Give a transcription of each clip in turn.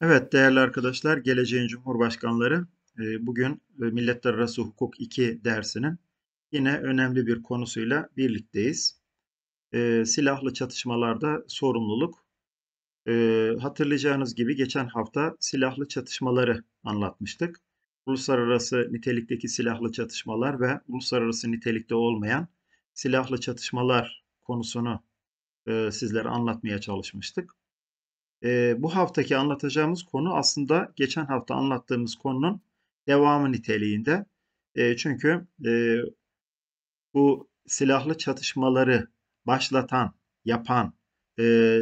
Evet değerli arkadaşlar, geleceğin Cumhurbaşkanları e, bugün e, Milletler Arası Hukuk 2 dersinin yine önemli bir konusuyla birlikteyiz. E, silahlı çatışmalarda sorumluluk. Hatırlayacağınız gibi geçen hafta silahlı çatışmaları anlatmıştık. Uluslararası nitelikteki silahlı çatışmalar ve uluslararası nitelikte olmayan silahlı çatışmalar konusunu sizlere anlatmaya çalışmıştık e, bu haftaki anlatacağımız konu aslında geçen hafta anlattığımız konunun devamı niteliğinde. E, çünkü e, bu silahlı çatışmaları başlatan, yapan, e,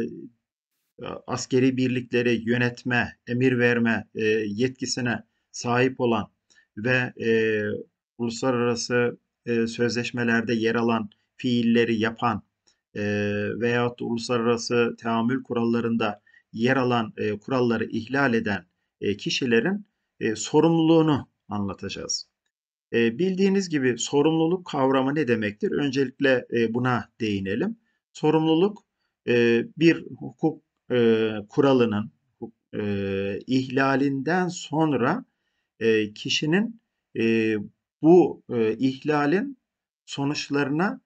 askeri birlikleri yönetme, emir verme e, yetkisine sahip olan ve e, uluslararası e, sözleşmelerde yer alan fiilleri yapan e, veyahut uluslararası teamül kurallarında yer alan e, kuralları ihlal eden e, kişilerin e, sorumluluğunu anlatacağız. E, bildiğiniz gibi sorumluluk kavramı ne demektir? Öncelikle e, buna değinelim. Sorumluluk e, bir hukuk e, kuralının e, ihlalinden sonra e, kişinin e, bu e, ihlalin sonuçlarına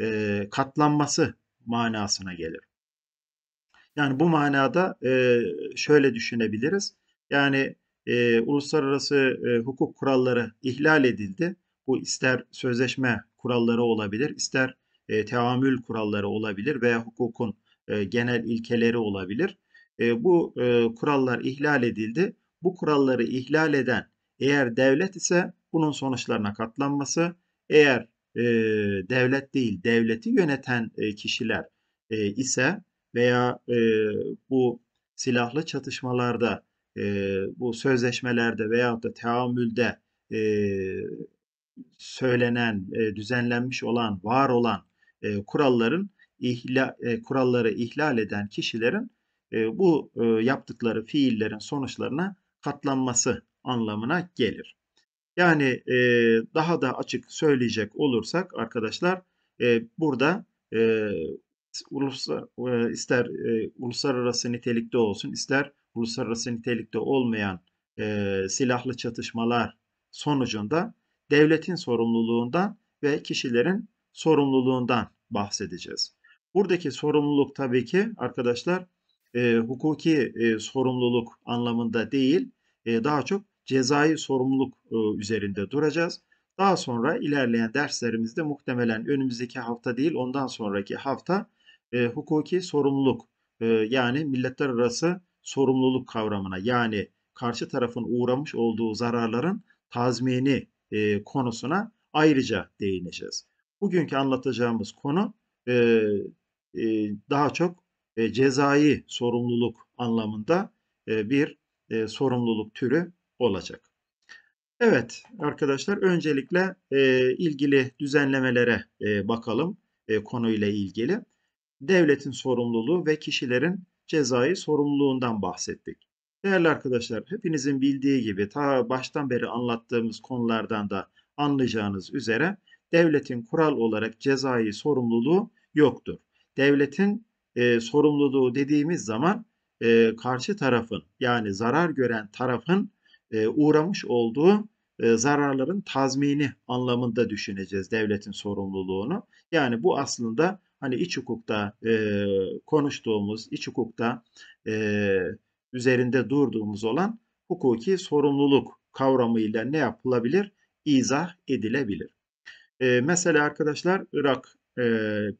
e, katlanması manasına gelir. Yani bu manada e, şöyle düşünebiliriz. Yani e, uluslararası e, hukuk kuralları ihlal edildi. Bu ister sözleşme kuralları olabilir, ister e, teamül kuralları olabilir veya hukukun e, genel ilkeleri olabilir. E, bu e, kurallar ihlal edildi. Bu kuralları ihlal eden eğer devlet ise bunun sonuçlarına katlanması, eğer e, devlet değil devleti yöneten e, kişiler e, ise veya e, bu silahlı çatışmalarda, e, bu sözleşmelerde veya da teamülde e, söylenen, e, düzenlenmiş olan, var olan e, kuralların ihla, e, kuralları ihlal eden kişilerin e, bu e, yaptıkları fiillerin sonuçlarına katlanması anlamına gelir. Yani e, daha da açık söyleyecek olursak arkadaşlar e, burada e, uluslar, e, ister e, uluslararası nitelikte olsun ister uluslararası nitelikte olmayan e, silahlı çatışmalar sonucunda devletin sorumluluğundan ve kişilerin sorumluluğundan bahsedeceğiz. Buradaki sorumluluk tabii ki arkadaşlar e, hukuki e, sorumluluk anlamında değil e, daha çok cezai sorumluluk e, üzerinde duracağız. Daha sonra ilerleyen derslerimizde muhtemelen önümüzdeki hafta değil ondan sonraki hafta e, hukuki sorumluluk e, yani milletler arası sorumluluk kavramına yani karşı tarafın uğramış olduğu zararların tazmini e, konusuna ayrıca değineceğiz. Bugünkü anlatacağımız konu e, e, daha çok e, cezai sorumluluk anlamında e, bir e, sorumluluk türü olacak. Evet arkadaşlar öncelikle e, ilgili düzenlemelere e, bakalım e, konuyla ilgili devletin sorumluluğu ve kişilerin cezai sorumluluğundan bahsettik. Değerli arkadaşlar, hepinizin bildiği gibi ta baştan beri anlattığımız konulardan da anlayacağınız üzere devletin kural olarak cezai sorumluluğu yoktur. Devletin e, sorumluluğu dediğimiz zaman e, karşı tarafın yani zarar gören tarafın e, uğramış olduğu e, zararların tazmini anlamında düşüneceğiz devletin sorumluluğunu. Yani bu aslında hani iç hukukta e, konuştuğumuz, iç hukukta e, üzerinde durduğumuz olan hukuki sorumluluk kavramıyla ne yapılabilir? İzah edilebilir. E, mesela arkadaşlar Irak e,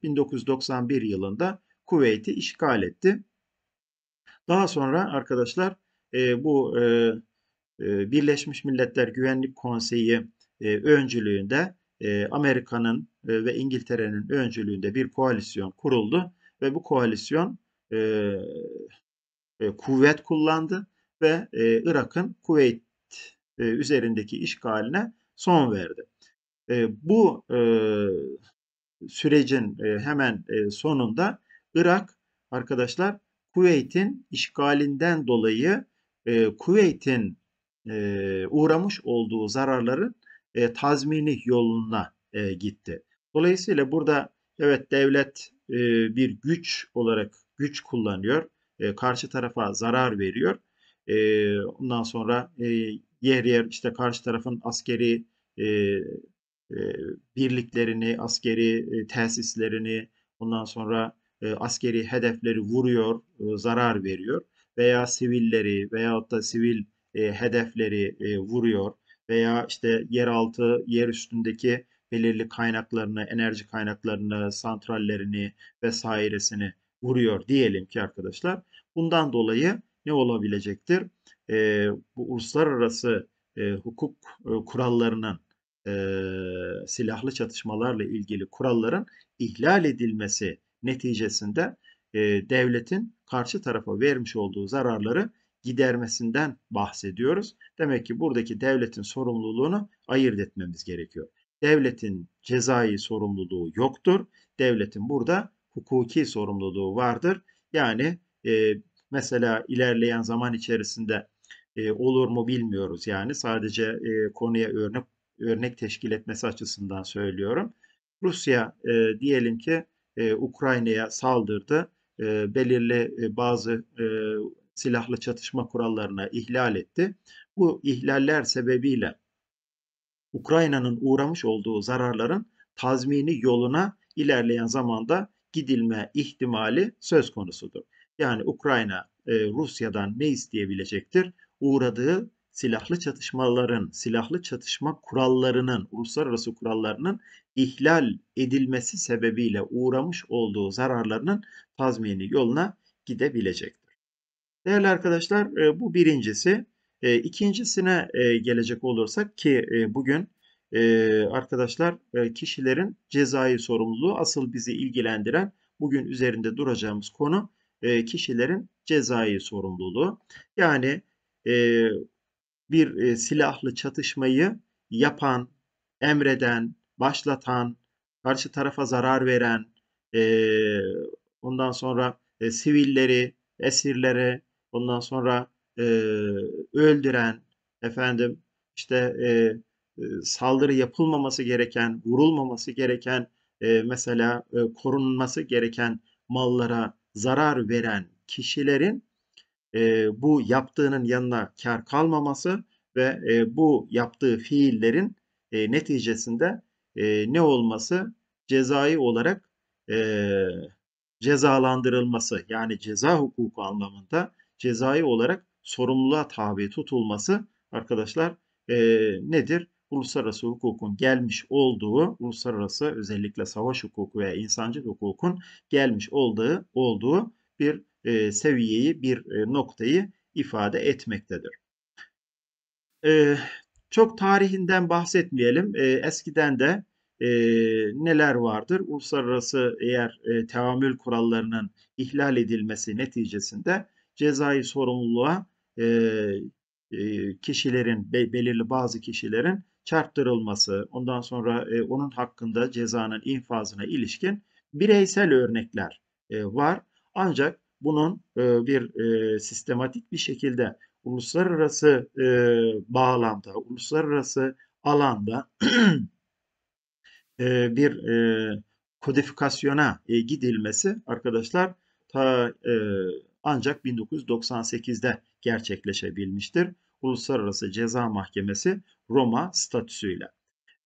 1991 yılında Kuveyt'i işgal etti. Daha sonra arkadaşlar e, bu e, Birleşmiş Milletler Güvenlik Konseyi e, öncülüğünde e, Amerika'nın e, ve İngiltere'nin öncülüğünde bir koalisyon kuruldu ve bu koalisyon e, kuvvet kullandı ve Irak'ın Kuveyt üzerindeki işgaline son verdi. bu sürecin hemen sonunda Irak arkadaşlar Kuveyt'in işgalinden dolayı e, Kuveyt'in uğramış olduğu zararların e, tazmini yoluna e, gitti. Dolayısıyla burada evet devlet e, bir güç olarak güç kullanıyor. E, karşı tarafa zarar veriyor. E, ondan sonra e, yer yer işte karşı tarafın askeri e, e, birliklerini, askeri e, tesislerini, ondan sonra e, askeri hedefleri vuruyor, e, zarar veriyor veya sivilleri veyahut da sivil e, hedefleri e, vuruyor veya işte yeraltı, yer üstündeki belirli kaynaklarını, enerji kaynaklarını, santrallerini vesairesini vuruyor diyelim ki arkadaşlar. Bundan dolayı ne olabilecektir? E, bu uluslararası e, hukuk e, kurallarının e, silahlı çatışmalarla ilgili kuralların ihlal edilmesi neticesinde e, devletin karşı tarafa vermiş olduğu zararları gidermesinden bahsediyoruz. Demek ki buradaki devletin sorumluluğunu ayırt etmemiz gerekiyor. Devletin cezai sorumluluğu yoktur. Devletin burada hukuki sorumluluğu vardır. Yani e, mesela ilerleyen zaman içerisinde e, olur mu bilmiyoruz. Yani sadece e, konuya örnek örnek teşkil etmesi açısından söylüyorum. Rusya e, diyelim ki e, Ukrayna'ya saldırdı. E, belirli e, bazı e, silahlı çatışma kurallarına ihlal etti. Bu ihlaller sebebiyle Ukrayna'nın uğramış olduğu zararların tazmini yoluna ilerleyen zamanda gidilme ihtimali söz konusudur. Yani Ukrayna e, Rusya'dan ne isteyebilecektir? Uğradığı silahlı çatışmaların, silahlı çatışma kurallarının, uluslararası kurallarının ihlal edilmesi sebebiyle uğramış olduğu zararlarının tazmini yoluna gidebilecektir. Değerli arkadaşlar e, bu birincisi. E, ikincisine e, gelecek olursak ki bugün arkadaşlar kişilerin cezai sorumluluğu asıl bizi ilgilendiren bugün üzerinde duracağımız konu kişilerin cezai sorumluluğu. Yani bir silahlı çatışmayı yapan, emreden, başlatan, karşı tarafa zarar veren, ondan sonra sivilleri, esirlere, ondan sonra e, öldüren, efendim işte e, saldırı yapılmaması gereken, vurulmaması gereken, e, mesela e, korunması gereken mallara zarar veren kişilerin e, bu yaptığının yanına kar kalmaması ve e, bu yaptığı fiillerin e, neticesinde e, ne olması cezai olarak e, cezalandırılması yani ceza hukuku anlamında cezai olarak sorumluluğa tabi tutulması arkadaşlar e, nedir? Uluslararası hukukun gelmiş olduğu, uluslararası özellikle savaş hukuku veya insancıl hukukun gelmiş olduğu, olduğu bir e, seviyeyi, bir e, noktayı ifade etmektedir. E, çok tarihinden bahsetmeyelim. E, eskiden de e, neler vardır? Uluslararası eğer e, teamül kurallarının ihlal edilmesi neticesinde cezai sorumluluğa e, e kişilerin, belirli bazı kişilerin çarptırılması, ondan sonra e, onun hakkında cezanın infazına ilişkin bireysel örnekler e, var. Ancak bunun e, bir e, sistematik bir şekilde uluslararası e, bağlamda, uluslararası alanda e, bir e, kodifikasyona e, gidilmesi arkadaşlar ta e, ancak 1998'de gerçekleşebilmiştir. Uluslararası Ceza Mahkemesi Roma statüsüyle.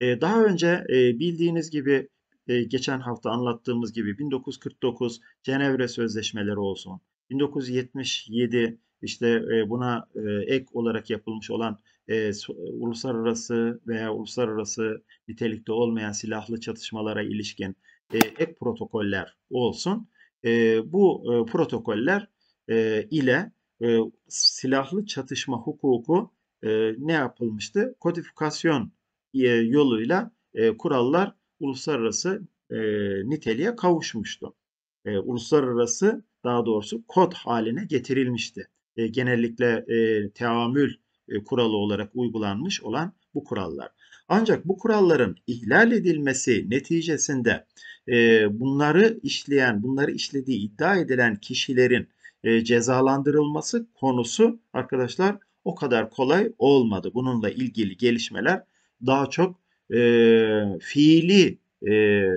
E, daha önce e, bildiğiniz gibi e, geçen hafta anlattığımız gibi 1949 Cenevre Sözleşmeleri olsun, 1977 işte buna ek olarak yapılmış olan uluslararası veya uluslararası nitelikte olmayan silahlı çatışmalara ilişkin ek protokoller olsun. Bu protokoller e, ile e, silahlı çatışma hukuku e, ne yapılmıştı? Kodifikasyon yoluyla kurallar uluslararası niteliğe kavuşmuştu. uluslararası daha doğrusu kod haline getirilmişti. genellikle e, teamül kuralı olarak uygulanmış olan bu kurallar. Ancak bu kuralların ihlal edilmesi neticesinde bunları işleyen, bunları işlediği iddia edilen kişilerin e, cezalandırılması konusu arkadaşlar o kadar kolay olmadı. Bununla ilgili gelişmeler daha çok e, fiili e, e,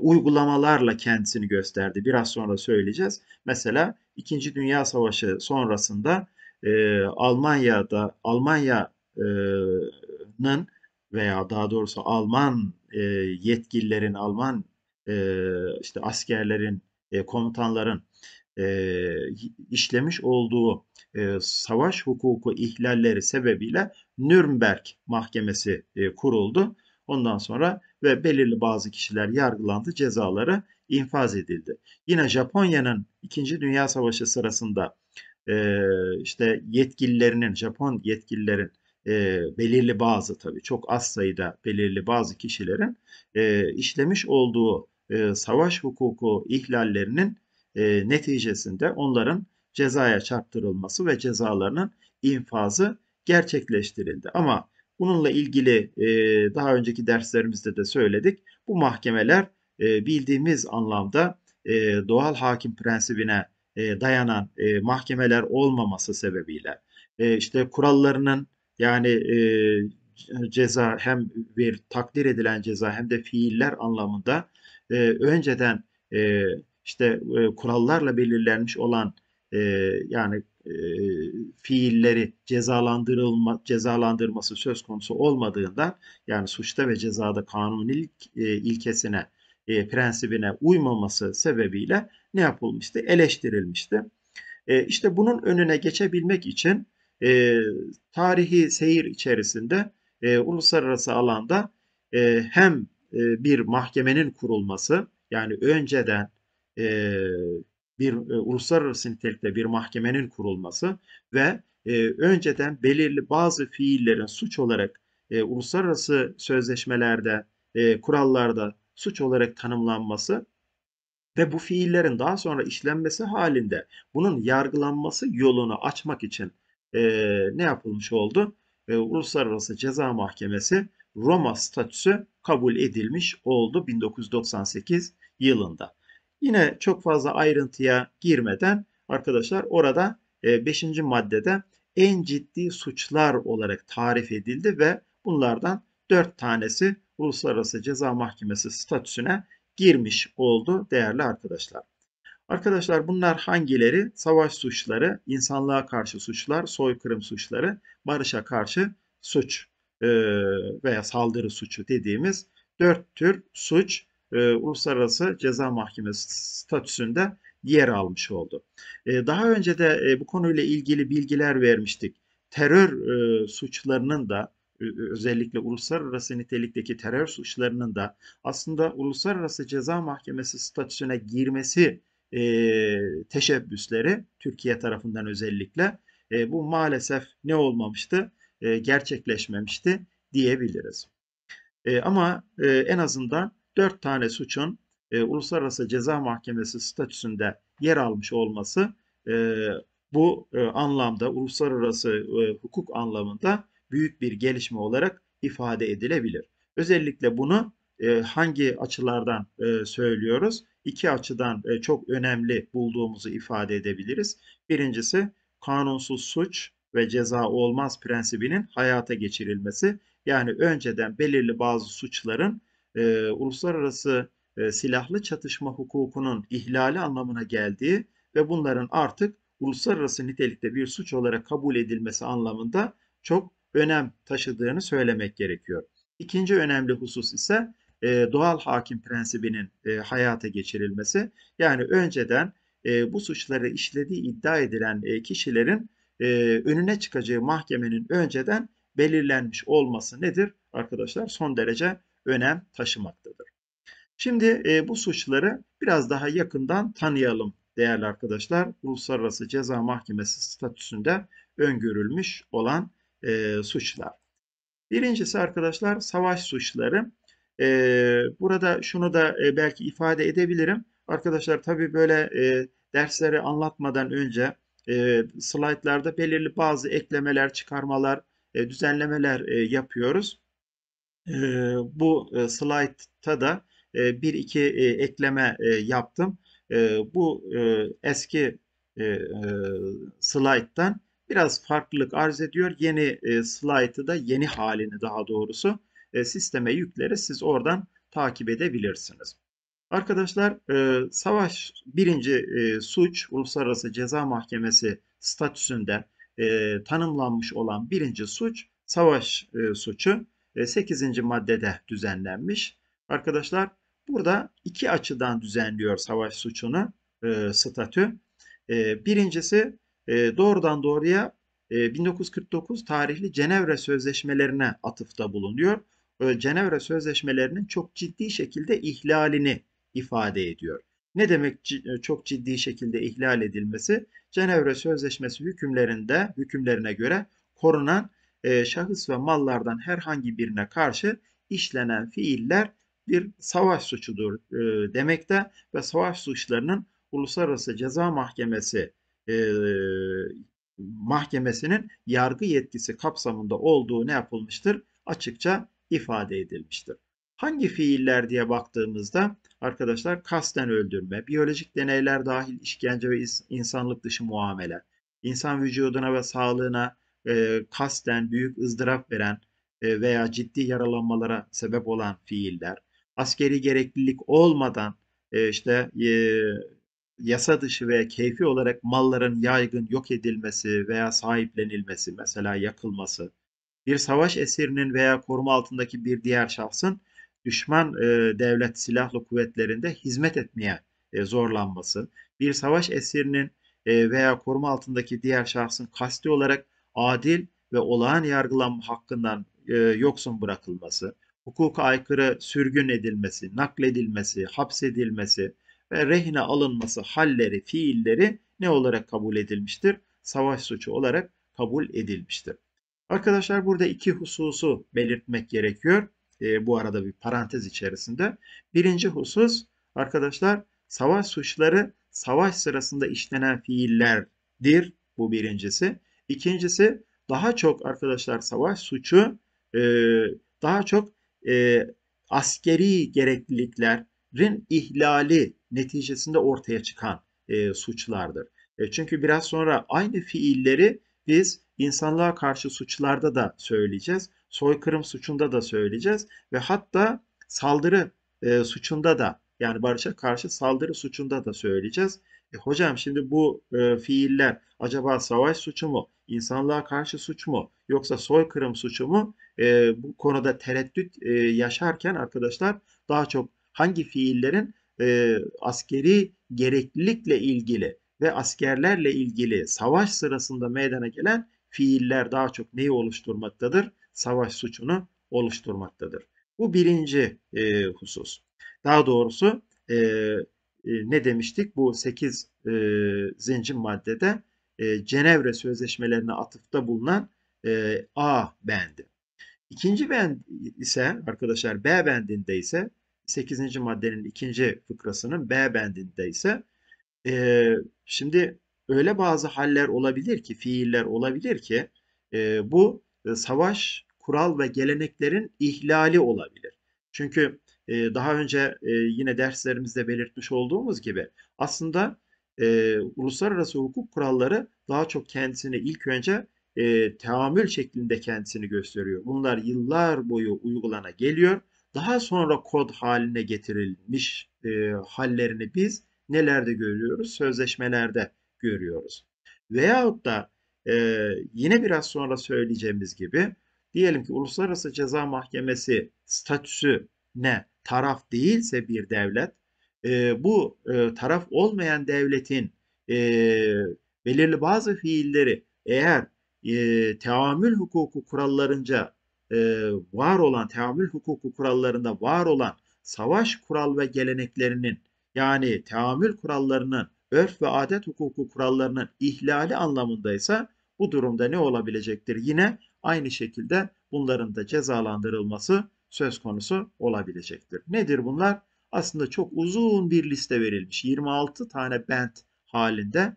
uygulamalarla kendisini gösterdi. Biraz sonra söyleyeceğiz. Mesela İkinci Dünya Savaşı sonrasında e, Almanya'da Almanya'nın e, veya daha doğrusu Alman e, yetkililerin, Alman e, işte askerlerin, e, komutanların e, işlemiş olduğu e, savaş hukuku ihlalleri sebebiyle Nürnberg Mahkemesi e, kuruldu. Ondan sonra ve belirli bazı kişiler yargılandı, cezaları infaz edildi. Yine Japonya'nın 2. Dünya Savaşı sırasında e, işte yetkililerinin, Japon yetkililerin e, belirli bazı tabii çok az sayıda belirli bazı kişilerin e, işlemiş olduğu e, savaş hukuku ihlallerinin e, neticesinde onların cezaya çarptırılması ve cezalarının infazı gerçekleştirildi. Ama bununla ilgili e, daha önceki derslerimizde de söyledik. Bu mahkemeler e, bildiğimiz anlamda e, doğal hakim prensibine e, dayanan e, mahkemeler olmaması sebebiyle e, işte kurallarının yani e, ceza hem bir takdir edilen ceza hem de fiiller anlamında e, önceden e, işte e, kurallarla belirlenmiş olan e, yani e, fiilleri cezalandırılma cezalandırması söz konusu olmadığından yani suçta ve cezada kanunilik e, ilkesine e, prensibine uymaması sebebiyle ne yapılmıştı? Eleştirilmişti. E, işte bunun önüne geçebilmek için e, tarihi seyir içerisinde e, uluslararası alanda e, hem e, bir mahkemenin kurulması yani önceden e, bir e, uluslararası nitelikte bir mahkemenin kurulması ve e, önceden belirli bazı fiillerin suç olarak e, uluslararası sözleşmelerde, e, kurallarda suç olarak tanımlanması ve bu fiillerin daha sonra işlenmesi halinde bunun yargılanması yolunu açmak için e, ne yapılmış oldu? E, Uluslararası Ceza Mahkemesi Roma statüsü kabul edilmiş oldu 1998 yılında. Yine çok fazla ayrıntıya girmeden arkadaşlar orada 5. E, maddede en ciddi suçlar olarak tarif edildi ve bunlardan 4 tanesi Uluslararası Ceza Mahkemesi statüsüne girmiş oldu değerli arkadaşlar. Arkadaşlar bunlar hangileri? Savaş suçları, insanlığa karşı suçlar, soykırım suçları, barışa karşı suç e, veya saldırı suçu dediğimiz dört tür suç e, Uluslararası Ceza Mahkemesi statüsünde yer almış oldu. E, daha önce de e, bu konuyla ilgili bilgiler vermiştik. Terör e, suçlarının da özellikle uluslararası nitelikteki terör suçlarının da aslında uluslararası ceza mahkemesi statüsüne girmesi e, teşebbüsleri Türkiye tarafından özellikle e, bu maalesef ne olmamıştı e, gerçekleşmemişti diyebiliriz. E, ama e, en azından 4 tane suçun e, Uluslararası Ceza Mahkemesi statüsünde yer almış olması e, bu e, anlamda uluslararası e, hukuk anlamında büyük bir gelişme olarak ifade edilebilir. Özellikle bunu e, hangi açılardan e, söylüyoruz? İki açıdan e, çok önemli bulduğumuzu ifade edebiliriz. Birincisi kanunsuz suç ve ceza olmaz prensibinin hayata geçirilmesi. Yani önceden belirli bazı suçların e, uluslararası e, silahlı çatışma hukukunun ihlali anlamına geldiği ve bunların artık uluslararası nitelikte bir suç olarak kabul edilmesi anlamında çok önem taşıdığını söylemek gerekiyor. İkinci önemli husus ise e, doğal hakim prensibinin e, hayata geçirilmesi. Yani önceden e, bu suçları işlediği iddia edilen e, kişilerin e, önüne çıkacağı mahkemenin önceden belirlenmiş olması nedir? Arkadaşlar son derece önem taşımaktadır. Şimdi e, bu suçları biraz daha yakından tanıyalım değerli arkadaşlar. Uluslararası Ceza Mahkemesi statüsünde öngörülmüş olan e, suçlar. Birincisi arkadaşlar savaş suçları. E, burada şunu da e, belki ifade edebilirim. Arkadaşlar tabii böyle e, dersleri anlatmadan önce e, slaytlarda belirli bazı eklemeler, çıkarmalar, e, düzenlemeler e, yapıyoruz. Ee, bu e, slaytta da e, bir iki e, ekleme yaptım. Bu eski slayttan biraz farklılık arz ediyor. Yeni slaytı da yeni halini daha doğrusu sisteme yükleriz. Siz oradan takip edebilirsiniz. Arkadaşlar savaş birinci suç Uluslararası Ceza Mahkemesi statüsünde tanımlanmış olan birinci suç savaş suçu. 8. maddede düzenlenmiş. Arkadaşlar burada iki açıdan düzenliyor savaş suçunu e, statü. E, birincisi e, doğrudan doğruya e, 1949 tarihli Cenevre Sözleşmelerine atıfta bulunuyor. E, Cenevre Sözleşmelerinin çok ciddi şekilde ihlalini ifade ediyor. Ne demek e, çok ciddi şekilde ihlal edilmesi? Cenevre Sözleşmesi hükümlerinde hükümlerine göre korunan ee, şahıs ve mallardan herhangi birine karşı işlenen fiiller bir savaş suçudur e, demekte ve savaş suçlarının Uluslararası Ceza Mahkemesi e, mahkemesinin yargı yetkisi kapsamında olduğu ne yapılmıştır? Açıkça ifade edilmiştir. Hangi fiiller diye baktığımızda arkadaşlar kasten öldürme, biyolojik deneyler dahil işkence ve insanlık dışı muamele, insan vücuduna ve sağlığına e, kasten büyük ızdırap veren e, veya ciddi yaralanmalara sebep olan fiiller, askeri gereklilik olmadan e, işte e, yasa dışı veya keyfi olarak malların yaygın yok edilmesi veya sahiplenilmesi, mesela yakılması, bir savaş esirinin veya koruma altındaki bir diğer şahsın düşman e, devlet silahlı kuvvetlerinde hizmet etmeye e, zorlanması, bir savaş esirinin e, veya koruma altındaki diğer şahsın kasti olarak adil ve olağan yargılanma hakkından e, yoksun bırakılması, hukuka aykırı sürgün edilmesi, nakledilmesi, hapsedilmesi ve rehine alınması halleri, fiilleri ne olarak kabul edilmiştir? Savaş suçu olarak kabul edilmiştir. Arkadaşlar burada iki hususu belirtmek gerekiyor. E, bu arada bir parantez içerisinde. Birinci husus arkadaşlar savaş suçları savaş sırasında işlenen fiillerdir. Bu birincisi. İkincisi daha çok arkadaşlar savaş suçu e, daha çok e, askeri gerekliliklerin ihlali neticesinde ortaya çıkan e, suçlardır. E, çünkü biraz sonra aynı fiilleri biz insanlığa karşı suçlarda da söyleyeceğiz. Soykırım suçunda da söyleyeceğiz ve hatta saldırı e, suçunda da yani barışa karşı saldırı suçunda da söyleyeceğiz. E hocam şimdi bu e, fiiller acaba savaş suçu mu, insanlığa karşı suç mu yoksa soykırım suçu mu? E, bu konuda tereddüt e, yaşarken arkadaşlar daha çok hangi fiillerin e, askeri gereklilikle ilgili ve askerlerle ilgili savaş sırasında meydana gelen fiiller daha çok neyi oluşturmaktadır? Savaş suçunu oluşturmaktadır. Bu birinci e, husus. Daha doğrusu e, ee, ne demiştik? Bu 8 e, zincir maddede e, Cenevre Sözleşmelerine atıfta bulunan e, A bendi. İkinci bend ise arkadaşlar B bendinde ise 8. maddenin ikinci fıkrasının B bendinde ise e, şimdi öyle bazı haller olabilir ki, fiiller olabilir ki e, bu e, savaş kural ve geleneklerin ihlali olabilir. Çünkü ee, daha önce e, yine derslerimizde belirtmiş olduğumuz gibi aslında e, uluslararası hukuk kuralları daha çok kendisini ilk önce e, teamül şeklinde kendisini gösteriyor. Bunlar yıllar boyu uygulana geliyor. Daha sonra kod haline getirilmiş e, hallerini biz nelerde görüyoruz? Sözleşmelerde görüyoruz. Veyahut da e, yine biraz sonra söyleyeceğimiz gibi diyelim ki Uluslararası Ceza Mahkemesi statüsü ne taraf değilse bir devlet e, bu e, taraf olmayan devletin e, belirli bazı fiilleri eğer e, teamül hukuku kurallarınca e, var olan teamül hukuku kurallarında var olan savaş kural ve geleneklerinin yani teamül kurallarının örf ve adet hukuku kurallarının ihlali anlamındaysa bu durumda ne olabilecektir? Yine aynı şekilde bunların da cezalandırılması söz konusu olabilecektir. Nedir bunlar? Aslında çok uzun bir liste verilmiş. 26 tane bent halinde.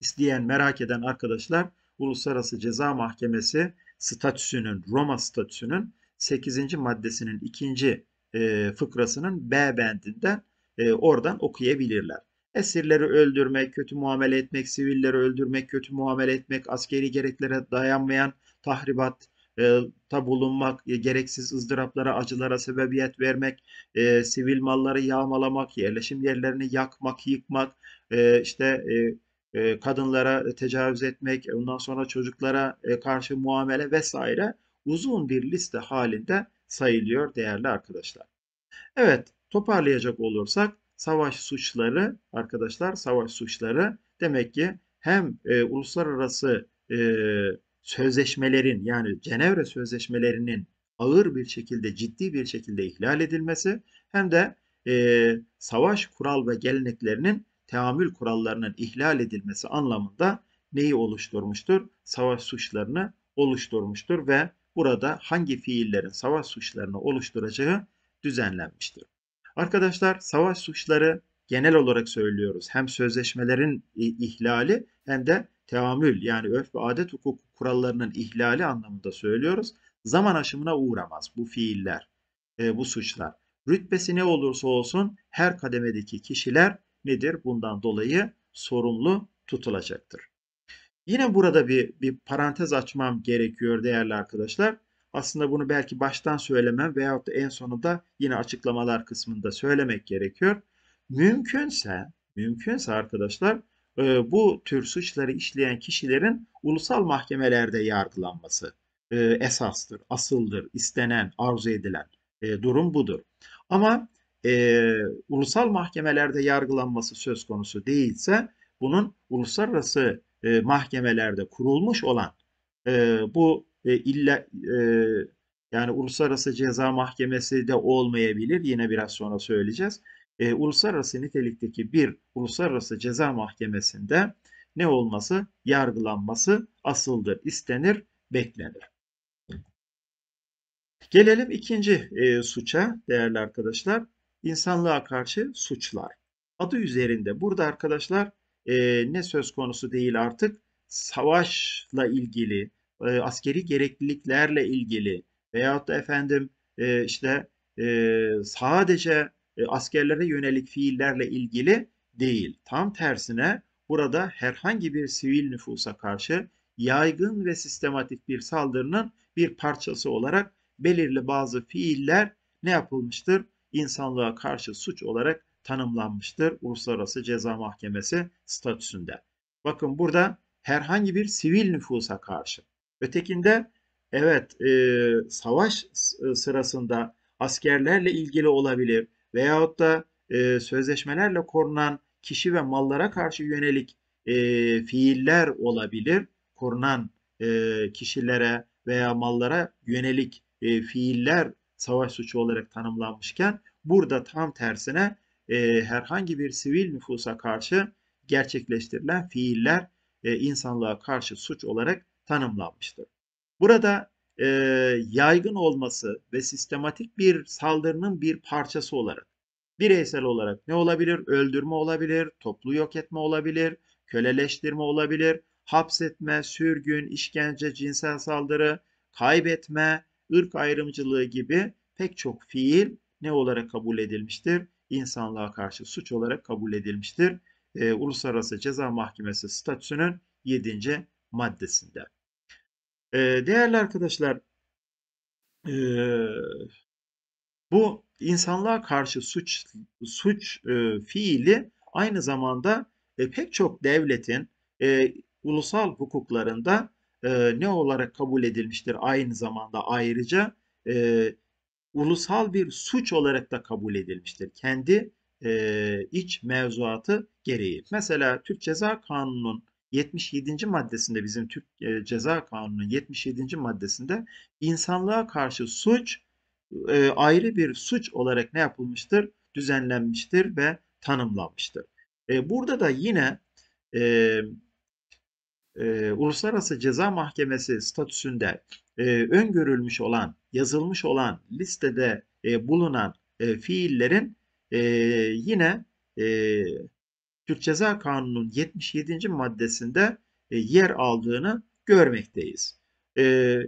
isteyen, merak eden arkadaşlar Uluslararası Ceza Mahkemesi statüsünün, Roma statüsünün 8. maddesinin 2. E, fıkrasının B bendinden e, oradan okuyabilirler. Esirleri öldürmek, kötü muamele etmek, sivilleri öldürmek, kötü muamele etmek, askeri gereklere dayanmayan tahribat, e, ta bulunmak, e, gereksiz ızdıraplara, acılara sebebiyet vermek, e, sivil malları yağmalamak, yerleşim yerlerini yakmak, yıkmak, e, işte e, e, kadınlara tecavüz etmek, ondan sonra çocuklara e, karşı muamele vesaire uzun bir liste halinde sayılıyor değerli arkadaşlar. Evet, toparlayacak olursak savaş suçları arkadaşlar savaş suçları demek ki hem e, uluslararası e, sözleşmelerin yani Cenevre sözleşmelerinin ağır bir şekilde ciddi bir şekilde ihlal edilmesi hem de e, savaş kural ve geleneklerinin teamül kurallarının ihlal edilmesi anlamında neyi oluşturmuştur? Savaş suçlarını oluşturmuştur ve burada hangi fiillerin savaş suçlarını oluşturacağı düzenlenmiştir. Arkadaşlar savaş suçları genel olarak söylüyoruz. Hem sözleşmelerin ihlali hem de teamül yani örf ve adet hukuku kurallarının ihlali anlamında söylüyoruz. Zaman aşımına uğramaz bu fiiller, e, bu suçlar. Rütbesi ne olursa olsun her kademedeki kişiler nedir? Bundan dolayı sorumlu tutulacaktır. Yine burada bir, bir parantez açmam gerekiyor değerli arkadaşlar. Aslında bunu belki baştan söylemem veyahut da en sonunda yine açıklamalar kısmında söylemek gerekiyor. Mümkünse, mümkünse arkadaşlar e, bu tür suçları işleyen kişilerin ulusal mahkemelerde yargılanması e, esastır, asıldır, istenen, arzu edilen e, durum budur. Ama ulusal mahkemelerde yargılanması söz konusu değilse bunun uluslararası mahkemelerde kurulmuş olan bu illa yani uluslararası ceza mahkemesi de olmayabilir. Yine biraz sonra söyleyeceğiz e, uluslararası nitelikteki bir uluslararası ceza mahkemesinde ne olması? Yargılanması asıldır, istenir, beklenir. Gelelim ikinci e, suça değerli arkadaşlar. İnsanlığa karşı suçlar. Adı üzerinde burada arkadaşlar e, ne söz konusu değil artık savaşla ilgili, e, askeri gerekliliklerle ilgili veyahut da efendim e, işte e, sadece e, askerlere yönelik fiillerle ilgili değil. Tam tersine burada herhangi bir sivil nüfusa karşı yaygın ve sistematik bir saldırının bir parçası olarak belirli bazı fiiller ne yapılmıştır? İnsanlığa karşı suç olarak tanımlanmıştır Uluslararası Ceza Mahkemesi statüsünde. Bakın burada herhangi bir sivil nüfusa karşı. Ötekinde evet e, savaş sırasında askerlerle ilgili olabilir, veyahut da e, sözleşmelerle korunan kişi ve mallara karşı yönelik e, fiiller olabilir. Korunan e, kişilere veya mallara yönelik e, fiiller savaş suçu olarak tanımlanmışken burada tam tersine e, herhangi bir sivil nüfusa karşı gerçekleştirilen fiiller e, insanlığa karşı suç olarak tanımlanmıştır. Burada e, yaygın olması ve sistematik bir saldırının bir parçası olarak bireysel olarak ne olabilir? Öldürme olabilir, toplu yok etme olabilir, köleleştirme olabilir, hapsetme, sürgün, işkence, cinsel saldırı, kaybetme, ırk ayrımcılığı gibi pek çok fiil ne olarak kabul edilmiştir? İnsanlığa karşı suç olarak kabul edilmiştir. E, Uluslararası Ceza Mahkemesi statüsünün 7. maddesinde. E, değerli arkadaşlar e, bu insanlığa karşı suç suç e, fiili aynı zamanda e, pek çok devletin e, ulusal hukuklarında e, ne olarak kabul edilmiştir aynı zamanda ayrıca e, ulusal bir suç olarak da kabul edilmiştir. Kendi e, iç mevzuatı gereği. Mesela Türk Ceza Kanunu'nun 77. maddesinde bizim Türk e, Ceza Kanunu'nun 77. maddesinde insanlığa karşı suç e, ayrı bir suç olarak ne yapılmıştır? Düzenlenmiştir ve tanımlanmıştır. E, burada da yine e, e, Uluslararası Ceza Mahkemesi statüsünde e, öngörülmüş olan, yazılmış olan listede e, bulunan e, fiillerin e, yine e, Türk Ceza Kanunu'nun 77. maddesinde e, yer aldığını görmekteyiz. E,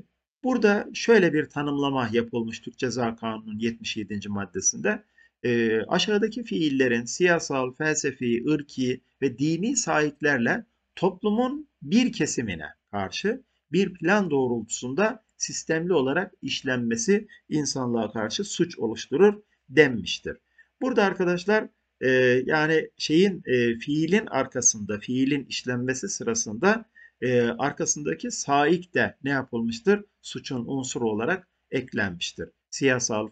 burada şöyle bir tanımlama yapılmış Türk Ceza Kanunu'nun 77. maddesinde. E, aşağıdaki fiillerin siyasal, felsefi, ırki ve dini sahiplerle toplumun bir kesimine karşı bir plan doğrultusunda sistemli olarak işlenmesi insanlığa karşı suç oluşturur denmiştir. Burada arkadaşlar e, yani şeyin e, fiilin arkasında, fiilin işlenmesi sırasında e, arkasındaki saik de ne yapılmıştır? Suçun unsuru olarak eklenmiştir. Siyasal,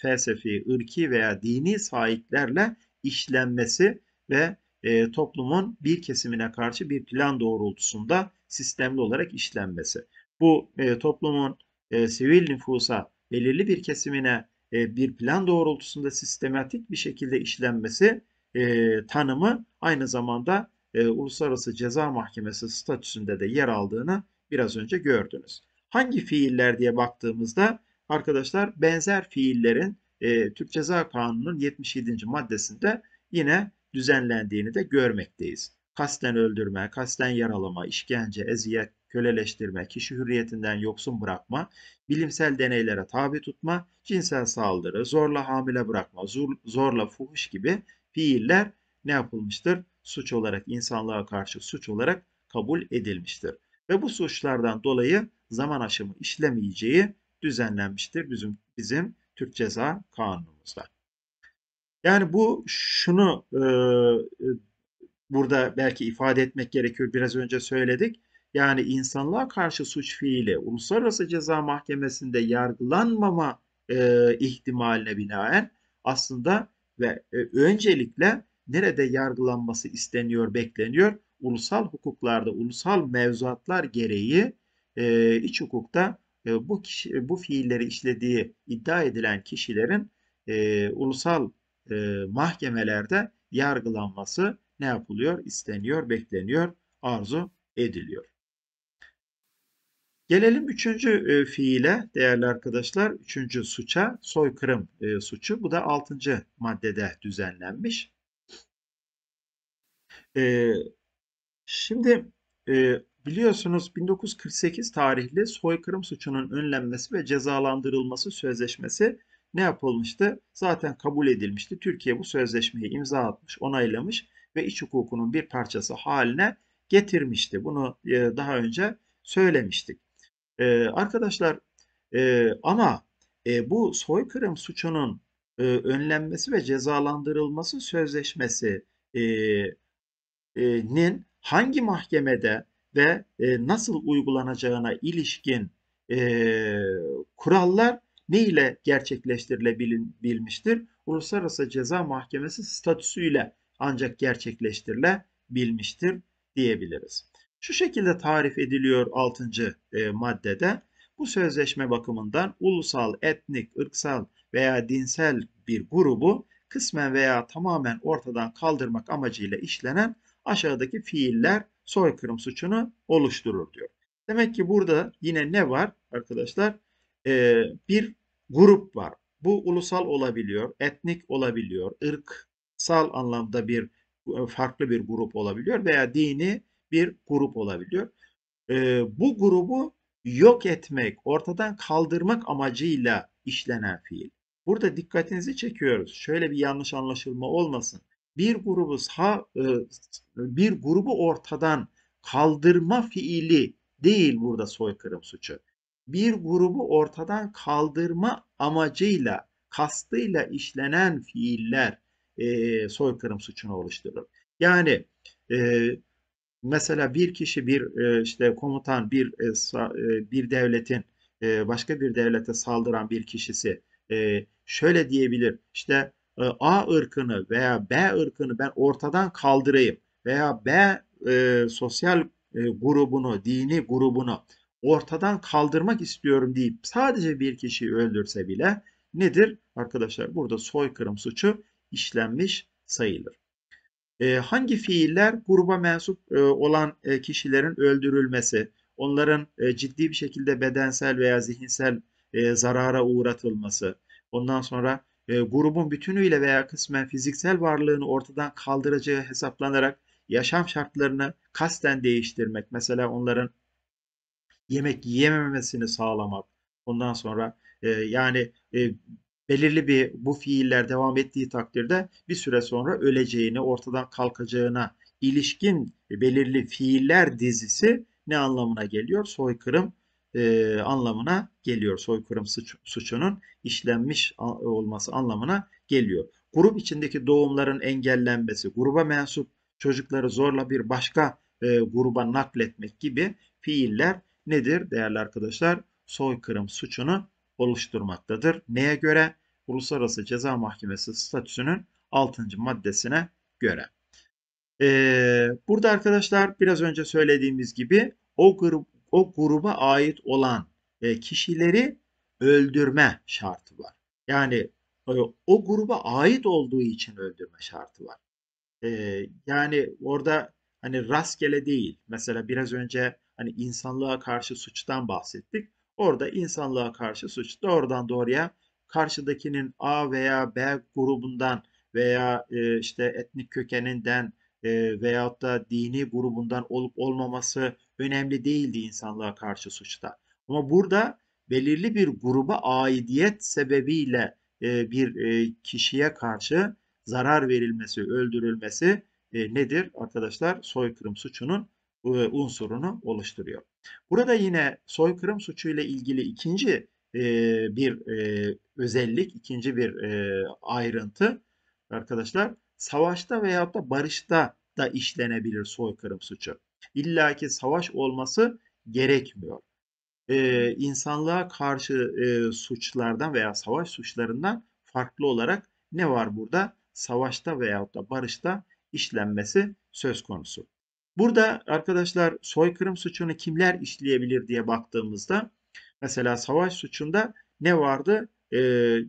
felsefi, ırki veya dini saiklerle işlenmesi ve e, toplumun bir kesimine karşı bir plan doğrultusunda sistemli olarak işlenmesi. Bu e, toplumun e, sivil nüfusa belirli bir kesimine e, bir plan doğrultusunda sistematik bir şekilde işlenmesi e, tanımı aynı zamanda e, Uluslararası Ceza Mahkemesi statüsünde de yer aldığını biraz önce gördünüz. Hangi fiiller diye baktığımızda arkadaşlar benzer fiillerin Türk Ceza Kanunu'nun 77. maddesinde yine düzenlendiğini de görmekteyiz. Kasten öldürme, kasten yaralama, işkence, eziyet, köleleştirme, kişi hürriyetinden yoksun bırakma, bilimsel deneylere tabi tutma, cinsel saldırı, zorla hamile bırakma, zor, zorla fuhuş gibi fiiller ne yapılmıştır? Suç olarak, insanlığa karşı suç olarak kabul edilmiştir. Ve bu suçlardan dolayı zaman aşımı işlemeyeceği düzenlenmiştir bizim, bizim Türk Ceza Kanunumuzda. Yani bu şunu e, burada belki ifade etmek gerekiyor. Biraz önce söyledik yani insanlığa karşı suç fiili uluslararası ceza mahkemesinde yargılanmama e, ihtimaline binaen aslında ve e, öncelikle nerede yargılanması isteniyor, bekleniyor? Ulusal hukuklarda, ulusal mevzuatlar gereği e, iç hukukta e, bu kişi, bu fiilleri işlediği iddia edilen kişilerin e, ulusal e, mahkemelerde yargılanması ne yapılıyor? isteniyor bekleniyor, arzu ediliyor. Gelelim üçüncü e, fiile değerli arkadaşlar. Üçüncü suça soykırım e, suçu. Bu da altıncı maddede düzenlenmiş. E, şimdi e, biliyorsunuz 1948 tarihli soykırım suçunun önlenmesi ve cezalandırılması sözleşmesi ne yapılmıştı? Zaten kabul edilmişti. Türkiye bu sözleşmeyi imza atmış, onaylamış ve iç hukukunun bir parçası haline getirmişti. Bunu e, daha önce söylemiştik. E, arkadaşlar e, ama e, bu soykırım suçunun e, önlenmesi ve cezalandırılması sözleşmesi e, e, nin hangi mahkemede ve e, nasıl uygulanacağına ilişkin e, kurallar ne ile gerçekleştirilebilmiştir? Uluslararası Ceza Mahkemesi statüsüyle ancak gerçekleştirilebilmiştir diyebiliriz. Şu şekilde tarif ediliyor 6. E, maddede. Bu sözleşme bakımından ulusal, etnik, ırksal veya dinsel bir grubu kısmen veya tamamen ortadan kaldırmak amacıyla işlenen aşağıdaki fiiller soykırım suçunu oluşturur diyor. Demek ki burada yine ne var arkadaşlar? Ee, bir grup var. Bu ulusal olabiliyor, etnik olabiliyor, ırksal anlamda bir e, farklı bir grup olabiliyor veya dini bir grup olabiliyor. E, bu grubu yok etmek, ortadan kaldırmak amacıyla işlenen fiil. Burada dikkatinizi çekiyoruz. Şöyle bir yanlış anlaşılma olmasın. Bir grubu sağ, e, bir grubu ortadan kaldırma fiili değil burada soykırım suçu. Bir grubu ortadan kaldırma amacıyla, kastıyla işlenen fiiller e, soykırım suçunu oluşturur. Yani e, Mesela bir kişi bir e, işte komutan bir e, e, bir devletin başka bir devlete saldıran bir kişisi şöyle diyebilir. işte A ırkını veya B ırkını ben ortadan kaldırayım veya B sosyal grubunu, dini grubunu ortadan kaldırmak istiyorum deyip sadece bir kişiyi öldürse bile nedir? Arkadaşlar burada soykırım suçu işlenmiş sayılır. Ee, hangi fiiller gruba mensup e, olan e, kişilerin öldürülmesi, onların e, ciddi bir şekilde bedensel veya zihinsel zarara uğratılması, ondan sonra grubun bütünüyle veya kısmen fiziksel varlığını ortadan kaldıracağı hesaplanarak yaşam şartlarını kasten değiştirmek, mesela onların yemek yiyememesini sağlamak, ondan sonra yani belirli bir bu fiiller devam ettiği takdirde bir süre sonra öleceğini, ortadan kalkacağına ilişkin belirli fiiller dizisi ne anlamına geliyor? Soykırım e, anlamına geliyor. Soykırım suç, suçunun işlenmiş olması anlamına geliyor. Grup içindeki doğumların engellenmesi, gruba mensup çocukları zorla bir başka e, gruba nakletmek gibi fiiller nedir değerli arkadaşlar? Soykırım suçunu oluşturmaktadır. Neye göre? Uluslararası Ceza Mahkemesi statüsünün 6. maddesine göre. Ee, burada arkadaşlar biraz önce söylediğimiz gibi o, grup, o gruba ait olan e, kişileri öldürme şartı var. Yani o, e, o gruba ait olduğu için öldürme şartı var. Ee, yani orada hani rastgele değil. Mesela biraz önce hani insanlığa karşı suçtan bahsettik. Orada insanlığa karşı suç doğrudan doğruya karşıdakinin A veya B grubundan veya e, işte etnik kökeninden e, veyahut da dini grubundan olup olmaması önemli değildi insanlığa karşı suçta. Ama burada belirli bir gruba aidiyet sebebiyle e, bir e, kişiye karşı zarar verilmesi, öldürülmesi nedir? Arkadaşlar soykırım suçunun unsurunu oluşturuyor. Burada yine soykırım suçuyla ilgili ikinci bir özellik, ikinci bir ayrıntı arkadaşlar. Savaşta veyahut da barışta da işlenebilir soykırım suçu. İlla ki savaş olması gerekmiyor. E, insanlığa karşı suçlardan veya savaş suçlarından farklı olarak ne var burada? Savaşta veyahut da barışta işlenmesi söz konusu. Burada arkadaşlar soykırım suçunu kimler işleyebilir diye baktığımızda Mesela savaş suçunda ne vardı? E,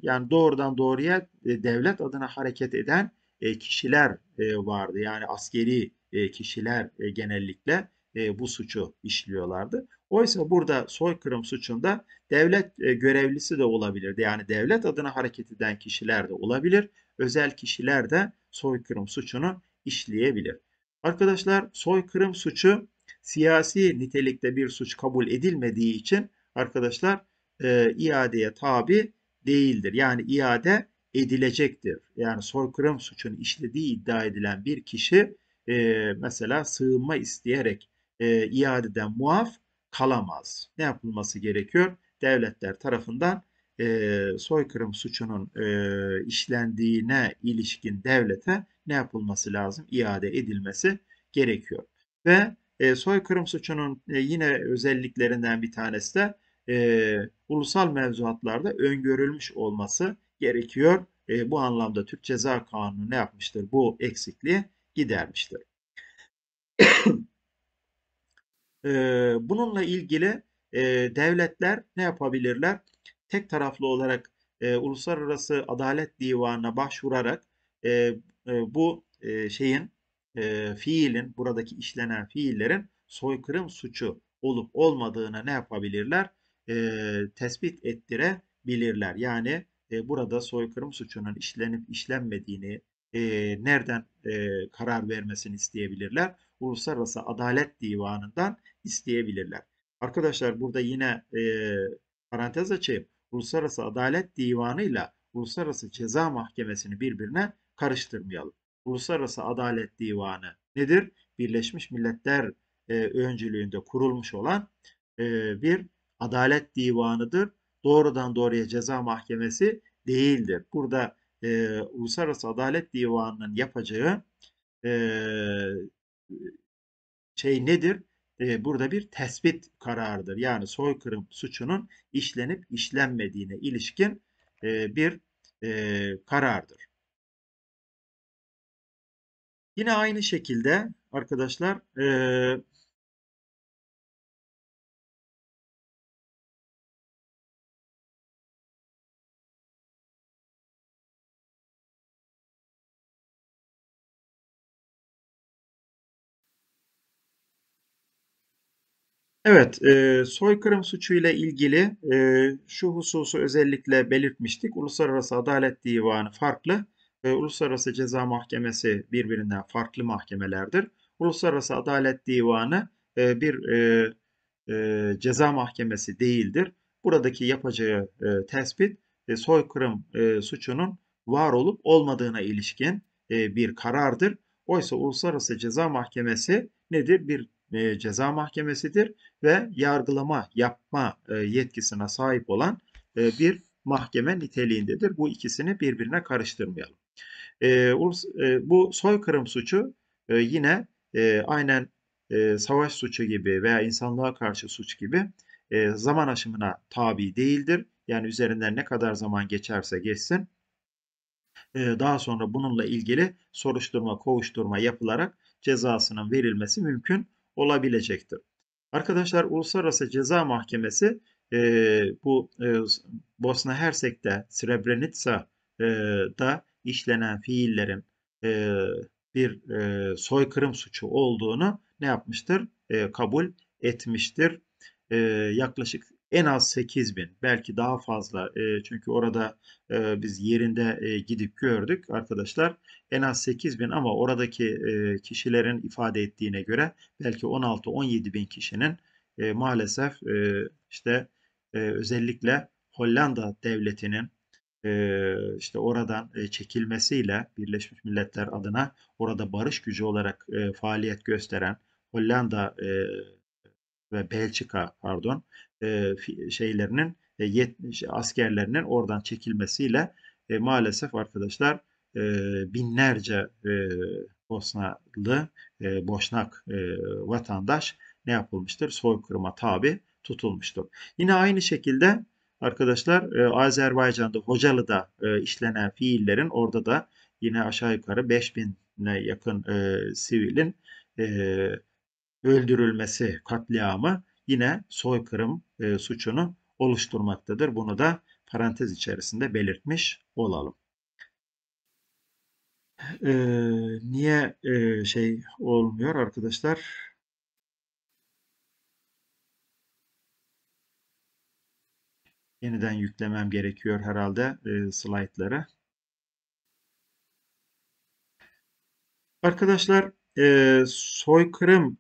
yani doğrudan doğruya e, devlet adına hareket eden e, kişiler e, vardı. Yani askeri e, kişiler e, genellikle e, bu suçu işliyorlardı. Oysa burada soykırım suçunda devlet e, görevlisi de olabilirdi. Yani devlet adına hareket eden kişiler de olabilir. Özel kişiler de soykırım suçunu işleyebilir. Arkadaşlar soykırım suçu siyasi nitelikte bir suç kabul edilmediği için arkadaşlar e, iadeye tabi değildir. Yani iade edilecektir. Yani soykırım suçunu işlediği iddia edilen bir kişi e, mesela sığınma isteyerek e, iadeden muaf kalamaz. Ne yapılması gerekiyor? Devletler tarafından e, soykırım suçunun e, işlendiğine ilişkin devlete ne yapılması lazım? İade edilmesi gerekiyor. Ve e, soykırım suçunun e, yine özelliklerinden bir tanesi de e, ulusal mevzuatlarda öngörülmüş olması gerekiyor. E, bu anlamda Türk Ceza Kanunu ne yapmıştır? Bu eksikliği gidermiştir. e, bununla ilgili e, devletler ne yapabilirler? Tek taraflı olarak e, Uluslararası Adalet Divanı'na başvurarak e, e, bu e, şeyin e, fiilin, buradaki işlenen fiillerin soykırım suçu olup olmadığına ne yapabilirler? e, tespit ettirebilirler. Yani e, burada soykırım suçunun işlenip işlenmediğini e, nereden e, karar vermesini isteyebilirler? Uluslararası Adalet Divanı'ndan isteyebilirler. Arkadaşlar burada yine e, parantez açayım. Uluslararası Adalet Divanı ile Uluslararası Ceza Mahkemesi'ni birbirine karıştırmayalım. Uluslararası Adalet Divanı nedir? Birleşmiş Milletler e, öncülüğünde kurulmuş olan e, bir Adalet Divanı'dır. Doğrudan doğruya ceza mahkemesi değildir. Burada e, Uluslararası Adalet Divanı'nın yapacağı e, şey nedir? E, burada bir tespit kararıdır. Yani soykırım suçunun işlenip işlenmediğine ilişkin e, bir e, karardır. Yine aynı şekilde arkadaşlar e, Evet, e, soykırım suçu ile ilgili e, şu hususu özellikle belirtmiştik. Uluslararası Adalet Divanı farklı, e, Uluslararası Ceza Mahkemesi birbirinden farklı mahkemelerdir. Uluslararası Adalet Divanı e, bir e, e, ceza mahkemesi değildir. Buradaki yapacağı e, tespit e, soykırım e, suçunun var olup olmadığına ilişkin e, bir karardır. Oysa Uluslararası Ceza Mahkemesi nedir? Bir e, Ceza Mahkemesi'dir ve yargılama yapma e, yetkisine sahip olan e, bir mahkeme niteliğindedir. Bu ikisini birbirine karıştırmayalım. E, bu soykırım suçu yine aynen savaş suçu gibi veya insanlığa karşı suç gibi zaman aşımına tabi değildir. Yani üzerinden ne kadar zaman geçerse geçsin daha sonra bununla ilgili soruşturma, kovuşturma yapılarak cezasının verilmesi mümkün olabilecektir. Arkadaşlar Uluslararası Ceza Mahkemesi e, bu e, Bosna Hersek'te Srebrenica'da e, işlenen fiillerin e, bir e, soykırım suçu olduğunu ne yapmıştır? E, kabul etmiştir. E, yaklaşık en az 8 bin belki daha fazla e, çünkü orada e, biz yerinde e, gidip gördük arkadaşlar en az 8 bin ama oradaki e, kişilerin ifade ettiğine göre belki 16-17 bin kişinin e, maalesef e, işte e, özellikle Hollanda devletinin e, işte oradan e, çekilmesiyle Birleşmiş Milletler adına orada barış gücü olarak e, faaliyet gösteren Hollanda ve Belçika pardon e, şeylerinin e, şey, askerlerinin oradan çekilmesiyle e, maalesef arkadaşlar binlerce Bosnalı e, Boşnak vatandaş ne yapılmıştır? Soykırıma tabi tutulmuştur. Yine aynı şekilde arkadaşlar Azerbaycan'da Hocalı'da işlenen fiillerin orada da yine aşağı yukarı 5000'e yakın sivilin öldürülmesi katliamı yine soykırım e, suçunu oluşturmaktadır. Bunu da parantez içerisinde belirtmiş olalım. E, niye e, şey olmuyor arkadaşlar? Yeniden yüklemem gerekiyor herhalde e, slaytları. Arkadaşlar e, soykırım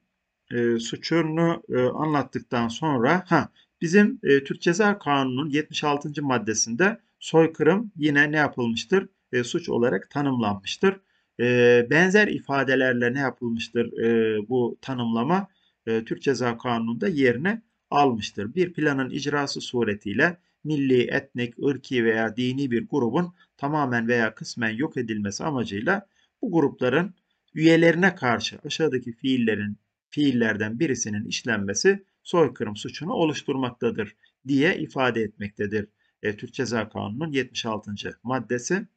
e, suçunu e, anlattıktan sonra ha bizim e, Türk Ceza Kanunu'nun 76. maddesinde soykırım yine ne yapılmıştır? E, suç olarak tanımlanmıştır. E, benzer ifadelerle ne yapılmıştır e, bu tanımlama? E, Türk Ceza Kanunu'nda yerine almıştır. Bir planın icrası suretiyle milli, etnik, ırki veya dini bir grubun tamamen veya kısmen yok edilmesi amacıyla bu grupların üyelerine karşı aşağıdaki fiillerin fiillerden birisinin işlenmesi soykırım suçunu oluşturmaktadır diye ifade etmektedir. E, Türk Ceza Kanunu'nun 76. maddesi.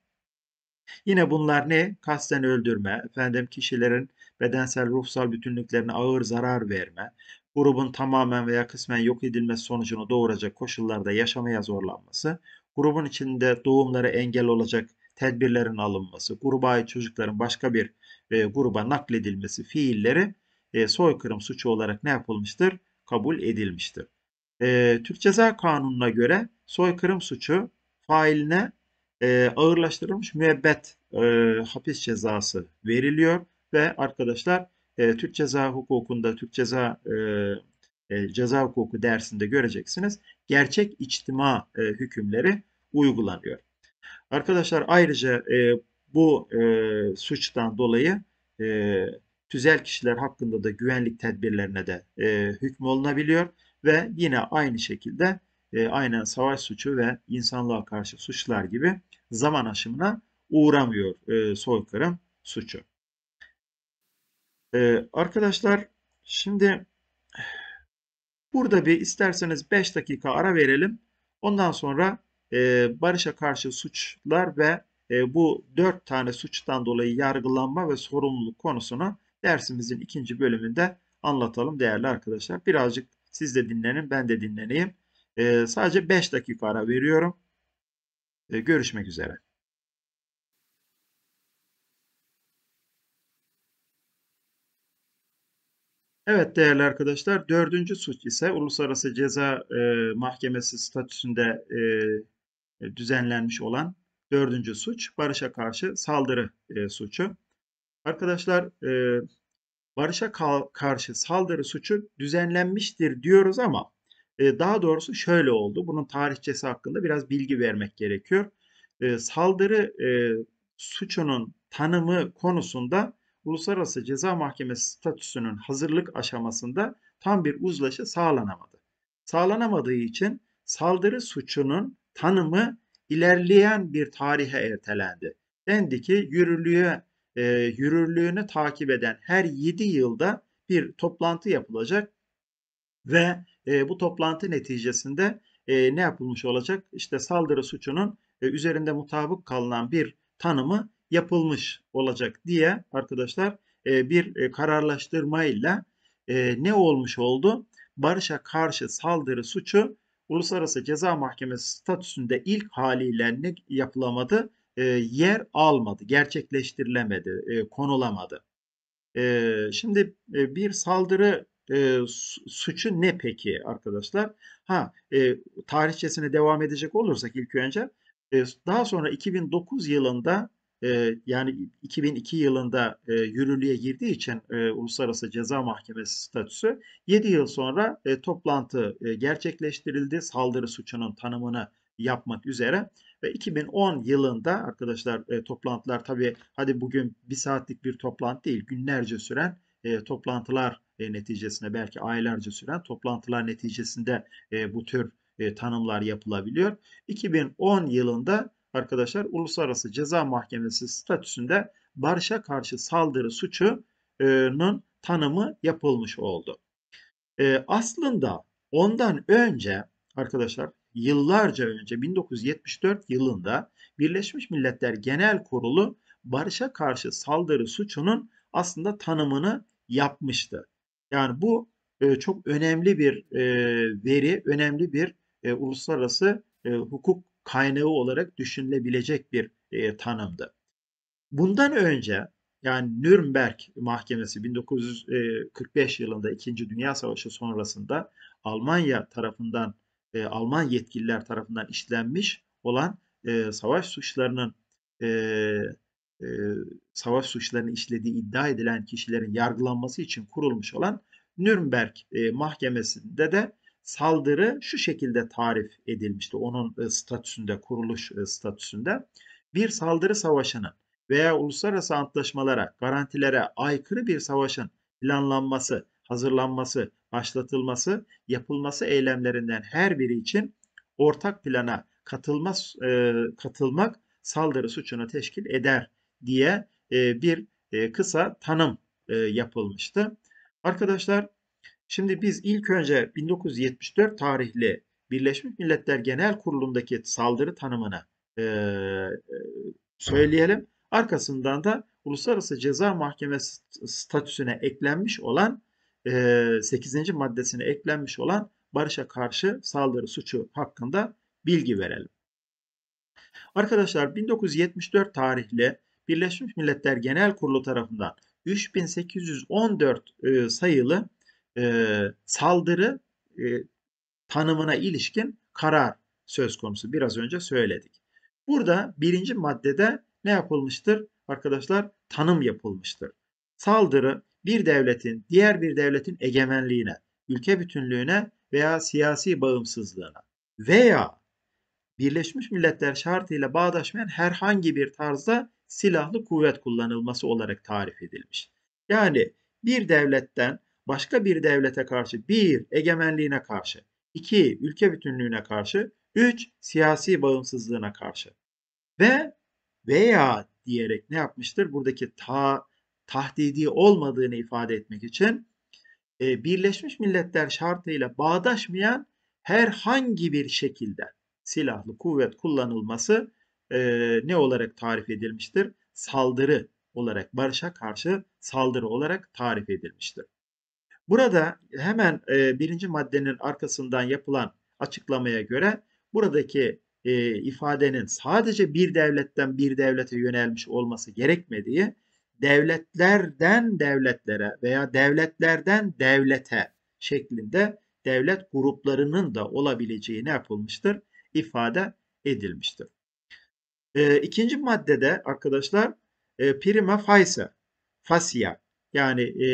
Yine bunlar ne? Kasten öldürme, efendim kişilerin bedensel ruhsal bütünlüklerine ağır zarar verme, grubun tamamen veya kısmen yok edilmesi sonucunu doğuracak koşullarda yaşamaya zorlanması, grubun içinde doğumlara engel olacak tedbirlerin alınması, gruba ait çocukların başka bir e, gruba nakledilmesi fiilleri e, soykırım suçu olarak ne yapılmıştır? Kabul edilmiştir. E, Türk Ceza Kanunu'na göre soykırım suçu failine e, ağırlaştırılmış müebbet e, hapis cezası veriliyor ve arkadaşlar Türk Ceza Hukuku'nda Türk Ceza Ceza Hukuku dersinde göreceksiniz. Gerçek içtima hükümleri uygulanıyor. Arkadaşlar ayrıca bu suçtan dolayı tüzel kişiler hakkında da güvenlik tedbirlerine de e, hükmü olunabiliyor ve yine aynı şekilde e, aynen savaş suçu ve insanlığa karşı suçlar gibi zaman aşımına uğramıyor e, soykırım suçu. E, arkadaşlar şimdi burada bir isterseniz 5 dakika ara verelim. Ondan sonra e, barışa karşı suçlar ve e, bu dört tane suçtan dolayı yargılanma ve sorumluluk konusunu dersimizin ikinci bölümünde anlatalım değerli arkadaşlar. Birazcık siz de dinlenin, ben de dinleneyim. Ee, sadece 5 dakika ara veriyorum. Ee, görüşmek üzere. Evet değerli arkadaşlar, dördüncü suç ise Uluslararası Ceza e, Mahkemesi statüsünde e, e düzenlenmiş olan dördüncü suç, barışa karşı saldırı e, suçu. Arkadaşlar e, barışa karşı saldırı suçu düzenlenmiştir diyoruz ama e, daha doğrusu şöyle oldu. Bunun tarihçesi hakkında biraz bilgi vermek gerekiyor. E, saldırı e, suçunun tanımı konusunda Uluslararası Ceza Mahkemesi statüsünün hazırlık aşamasında tam bir uzlaşı sağlanamadı. Sağlanamadığı için saldırı suçunun tanımı ilerleyen bir tarihe ertelendi. Dendi ki yürürlüğe e, yürürlüğünü takip eden her 7 yılda bir toplantı yapılacak ve e, bu toplantı neticesinde e, ne yapılmış olacak? İşte saldırı suçunun e, üzerinde mutabık kalınan bir tanımı yapılmış olacak diye arkadaşlar e, bir e, kararlaştırmayla e, ne olmuş oldu? Barış'a karşı saldırı suçu Uluslararası Ceza Mahkemesi statüsünde ilk haliyle ne yapılamadı? E, yer almadı, gerçekleştirilemedi, e, konulamadı. E, şimdi bir saldırı suçu ne peki arkadaşlar? Ha, tarihçesine devam edecek olursak ilk önce daha sonra 2009 yılında yani 2002 yılında yürürlüğe girdiği için Uluslararası Ceza Mahkemesi statüsü 7 yıl sonra toplantı gerçekleştirildi saldırı suçunun tanımını yapmak üzere ve 2010 yılında arkadaşlar e, toplantılar tabii hadi bugün bir saatlik bir toplantı değil günlerce süren e, toplantılar e, neticesinde belki aylarca süren toplantılar neticesinde e, bu tür e, tanımlar yapılabiliyor. 2010 yılında arkadaşlar Uluslararası Ceza Mahkemesi statüsünde barışa karşı saldırı suçunun tanımı yapılmış oldu. E, aslında ondan önce arkadaşlar yıllarca önce 1974 yılında Birleşmiş Milletler Genel Kurulu barışa karşı saldırı suçunun aslında tanımını yapmıştı. Yani bu e, çok önemli bir e, veri, önemli bir e, uluslararası e, hukuk kaynağı olarak düşünülebilecek bir e, tanımdı. Bundan önce yani Nürnberg Mahkemesi 1945 e, yılında 2. Dünya Savaşı sonrasında Almanya tarafından e, Alman yetkililer tarafından işlenmiş olan e, savaş suçlarının e, e, savaş suçlarını işlediği iddia edilen kişilerin yargılanması için kurulmuş olan Nürnberg e, mahkemesinde de saldırı şu şekilde tarif edilmişti onun e, statüsünde, kuruluş e, statüsünde. Bir saldırı savaşının veya uluslararası antlaşmalara, garantilere aykırı bir savaşın planlanması, hazırlanması, başlatılması, yapılması eylemlerinden her biri için ortak plana katılma, e, katılmak saldırı suçunu teşkil eder diye e, bir e, kısa tanım e, yapılmıştı. Arkadaşlar şimdi biz ilk önce 1974 tarihli Birleşmiş Milletler Genel Kurulu'ndaki saldırı tanımını e, e, söyleyelim. Arkasından da Uluslararası Ceza Mahkemesi statüsüne eklenmiş olan 8. E, maddesine eklenmiş olan barışa karşı saldırı suçu hakkında bilgi verelim. Arkadaşlar 1974 tarihli Birleşmiş Milletler Genel Kurulu tarafından 3814 e, sayılı e, saldırı tanımına ilişkin karar söz konusu. Biraz önce söyledik. Burada birinci maddede ne yapılmıştır? Arkadaşlar tanım yapılmıştır. Saldırı bir devletin diğer bir devletin egemenliğine, ülke bütünlüğüne veya siyasi bağımsızlığına veya Birleşmiş Milletler şartıyla bağdaşmayan herhangi bir tarzda silahlı kuvvet kullanılması olarak tarif edilmiş. Yani bir devletten başka bir devlete karşı bir egemenliğine karşı, iki ülke bütünlüğüne karşı, üç siyasi bağımsızlığına karşı ve veya diyerek ne yapmıştır? Buradaki ta tahdidi olmadığını ifade etmek için e, Birleşmiş Milletler şartıyla bağdaşmayan herhangi bir şekilde silahlı kuvvet kullanılması e, ne olarak tarif edilmiştir? Saldırı olarak, barışa karşı saldırı olarak tarif edilmiştir. Burada hemen e, birinci maddenin arkasından yapılan açıklamaya göre buradaki e, ifadenin sadece bir devletten bir devlete yönelmiş olması gerekmediği, devletlerden devletlere veya devletlerden devlete şeklinde devlet gruplarının da olabileceği ne yapılmıştır? ifade edilmiştir. E, ikinci maddede arkadaşlar e, prima facie fasya yani e,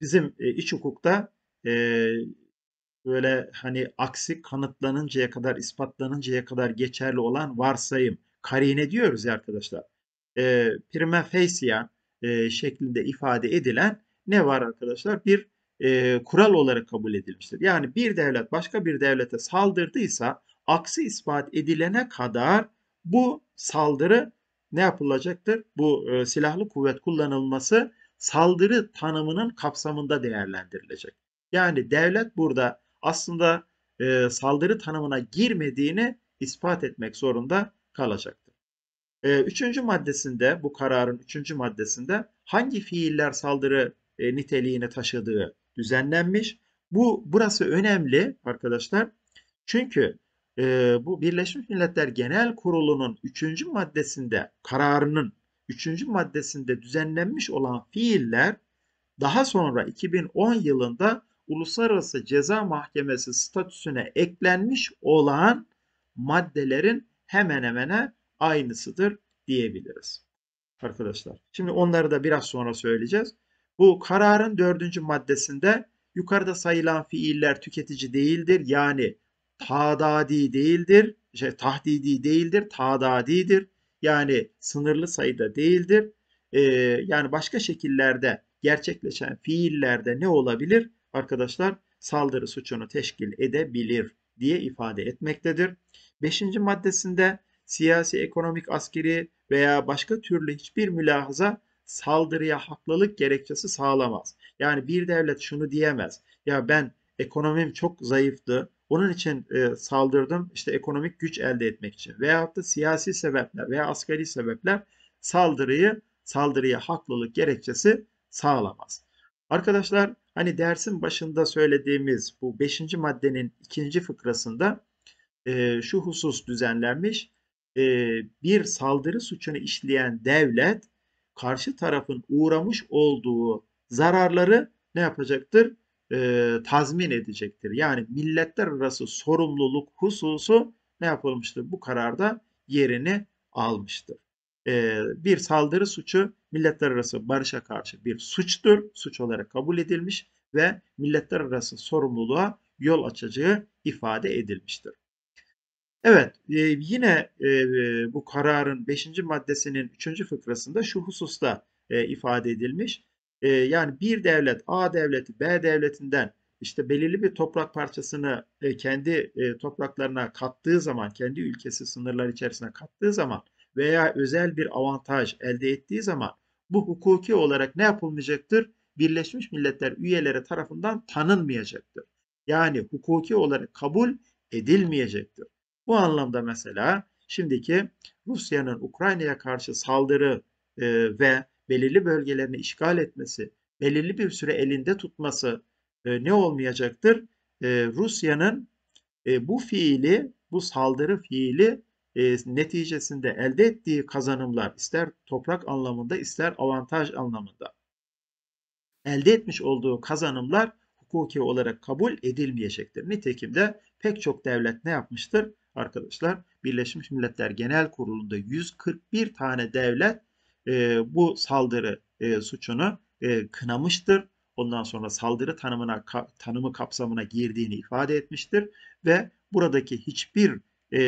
bizim e, iç hukukta e, böyle hani aksi kanıtlanıncaya kadar ispatlanıncaya kadar geçerli olan varsayım, karine diyoruz ya arkadaşlar e, prima facie e, şeklinde ifade edilen ne var arkadaşlar? Bir e, kural olarak kabul edilmiştir. Yani bir devlet başka bir devlete saldırdıysa aksi ispat edilene kadar bu saldırı ne yapılacaktır? Bu e, silahlı kuvvet kullanılması saldırı tanımının kapsamında değerlendirilecek. Yani devlet burada aslında e, saldırı tanımına girmediğini ispat etmek zorunda kalacaktır. E, üçüncü maddesinde bu kararın üçüncü maddesinde hangi fiiller saldırı e, niteliğini taşıdığı düzenlenmiş. Bu burası önemli arkadaşlar. Çünkü e, bu Birleşmiş Milletler Genel Kurulu'nun üçüncü maddesinde kararının üçüncü maddesinde düzenlenmiş olan fiiller daha sonra 2010 yılında Uluslararası Ceza Mahkemesi statüsüne eklenmiş olan maddelerin hemen hemen aynısıdır diyebiliriz. Arkadaşlar şimdi onları da biraz sonra söyleyeceğiz. Bu kararın dördüncü maddesinde yukarıda sayılan fiiller tüketici değildir. Yani tadadi değildir, şey, tahdidi değildir, tadadidir. Yani sınırlı sayıda değildir. Ee, yani başka şekillerde gerçekleşen fiillerde ne olabilir? Arkadaşlar saldırı suçunu teşkil edebilir diye ifade etmektedir. Beşinci maddesinde siyasi, ekonomik, askeri veya başka türlü hiçbir mülahaza saldırıya haklılık gerekçesi sağlamaz. Yani bir devlet şunu diyemez. Ya ben ekonomim çok zayıftı. Onun için e, saldırdım işte ekonomik güç elde etmek için. Veyahut da siyasi sebepler veya askeri sebepler saldırıyı saldırıya haklılık gerekçesi sağlamaz. Arkadaşlar hani dersin başında söylediğimiz bu 5. maddenin ikinci fıkrasında e, şu husus düzenlenmiş. E, bir saldırı suçunu işleyen devlet karşı tarafın uğramış olduğu zararları ne yapacaktır? E, tazmin edecektir. Yani milletler arası sorumluluk hususu ne yapılmıştır? Bu kararda yerini almıştır. E, bir saldırı suçu milletler arası barışa karşı bir suçtur. Suç olarak kabul edilmiş ve milletler arası sorumluluğa yol açacağı ifade edilmiştir. Evet, e, yine e, bu kararın 5. maddesinin 3. fıkrasında şu hususta e, ifade edilmiş. E, yani bir devlet A devleti B devletinden işte belirli bir toprak parçasını e, kendi e, topraklarına kattığı zaman, kendi ülkesi sınırları içerisine kattığı zaman veya özel bir avantaj elde ettiği zaman bu hukuki olarak ne yapılmayacaktır? Birleşmiş Milletler üyeleri tarafından tanınmayacaktır. Yani hukuki olarak kabul edilmeyecektir. Bu anlamda mesela şimdiki Rusya'nın Ukrayna'ya karşı saldırı e, ve belirli bölgelerini işgal etmesi, belirli bir süre elinde tutması e, ne olmayacaktır? E, Rusya'nın bu fiili, bu saldırı fiili neticesinde elde ettiği kazanımlar ister toprak anlamında ister avantaj anlamında elde etmiş olduğu kazanımlar hukuki olarak kabul edilmeyecektir. Nitekim de pek çok devlet ne yapmıştır? arkadaşlar Birleşmiş Milletler Genel Kurulu'nda 141 tane devlet e, bu saldırı e, suçunu e, kınamıştır. Ondan sonra saldırı tanımına ka, tanımı kapsamına girdiğini ifade etmiştir ve buradaki hiçbir e,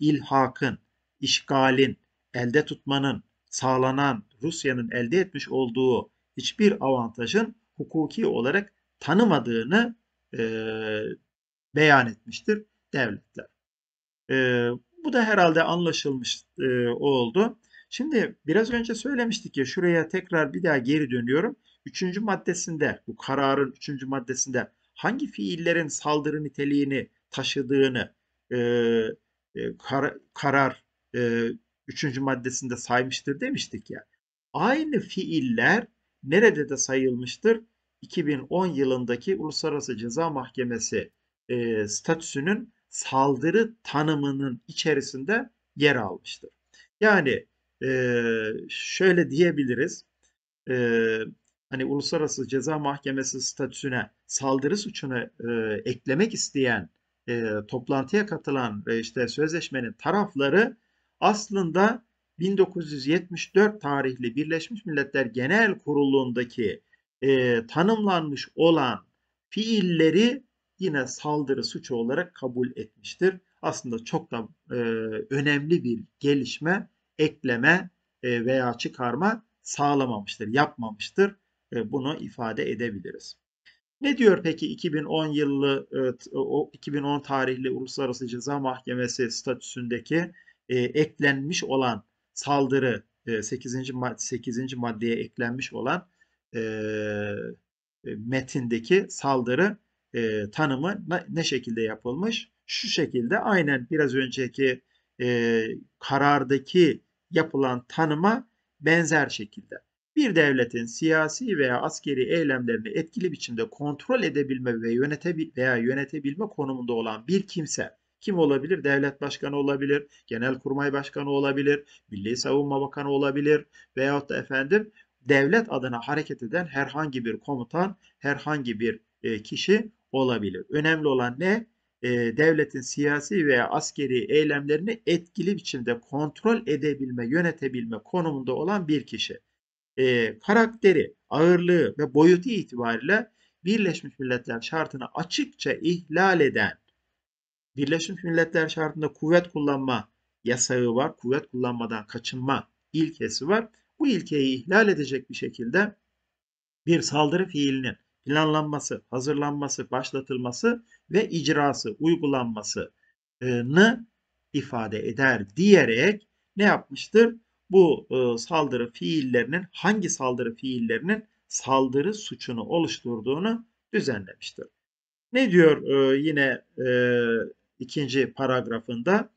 ilhakın, işgalin, elde tutmanın sağlanan Rusya'nın elde etmiş olduğu hiçbir avantajın hukuki olarak tanımadığını e, beyan etmiştir devletler. E, bu da herhalde anlaşılmış e, oldu. Şimdi biraz önce söylemiştik ya şuraya tekrar bir daha geri dönüyorum. Üçüncü maddesinde bu kararın üçüncü maddesinde hangi fiillerin saldırı niteliğini taşıdığını e, e kar, karar e, üçüncü maddesinde saymıştır demiştik ya. Aynı fiiller nerede de sayılmıştır? 2010 yılındaki Uluslararası Ceza Mahkemesi e, statüsünün saldırı tanımının içerisinde yer almıştır. Yani e, şöyle diyebiliriz, e, hani Uluslararası Ceza Mahkemesi statüsüne saldırı suçunu e, eklemek isteyen e, toplantıya katılan ve işte sözleşmenin tarafları aslında 1974 tarihli Birleşmiş Milletler Genel Kurulu'ndaki e, tanımlanmış olan fiilleri yine saldırı suçu olarak kabul etmiştir. Aslında çok da e, önemli bir gelişme, ekleme e, veya çıkarma sağlamamıştır, yapmamıştır. E, bunu ifade edebiliriz. Ne diyor peki 2010 yıllı evet, o 2010 tarihli Uluslararası Ceza Mahkemesi statüsündeki e, eklenmiş olan saldırı e, 8. Mad 8. maddeye eklenmiş olan e, e metindeki saldırı e, tanımı ne şekilde yapılmış? Şu şekilde aynen biraz önceki e, karardaki yapılan tanıma benzer şekilde. Bir devletin siyasi veya askeri eylemlerini etkili biçimde kontrol edebilme ve yönetebil veya yönetebilme konumunda olan bir kimse kim olabilir? Devlet başkanı olabilir, genelkurmay başkanı olabilir, milli savunma bakanı olabilir veyahut da efendim devlet adına hareket eden herhangi bir komutan, herhangi bir e, kişi olabilir. Önemli olan ne? E, devletin siyasi veya askeri eylemlerini etkili biçimde kontrol edebilme, yönetebilme konumunda olan bir kişi. E, karakteri, ağırlığı ve boyutu itibariyle Birleşmiş Milletler şartını açıkça ihlal eden, Birleşmiş Milletler şartında kuvvet kullanma yasağı var, kuvvet kullanmadan kaçınma ilkesi var. Bu ilkeyi ihlal edecek bir şekilde bir saldırı fiilinin planlanması, hazırlanması, başlatılması ve icrası, uygulanmasını ifade eder diyerek ne yapmıştır? Bu e, saldırı fiillerinin hangi saldırı fiillerinin saldırı suçunu oluşturduğunu düzenlemiştir. Ne diyor e, yine e, ikinci paragrafında?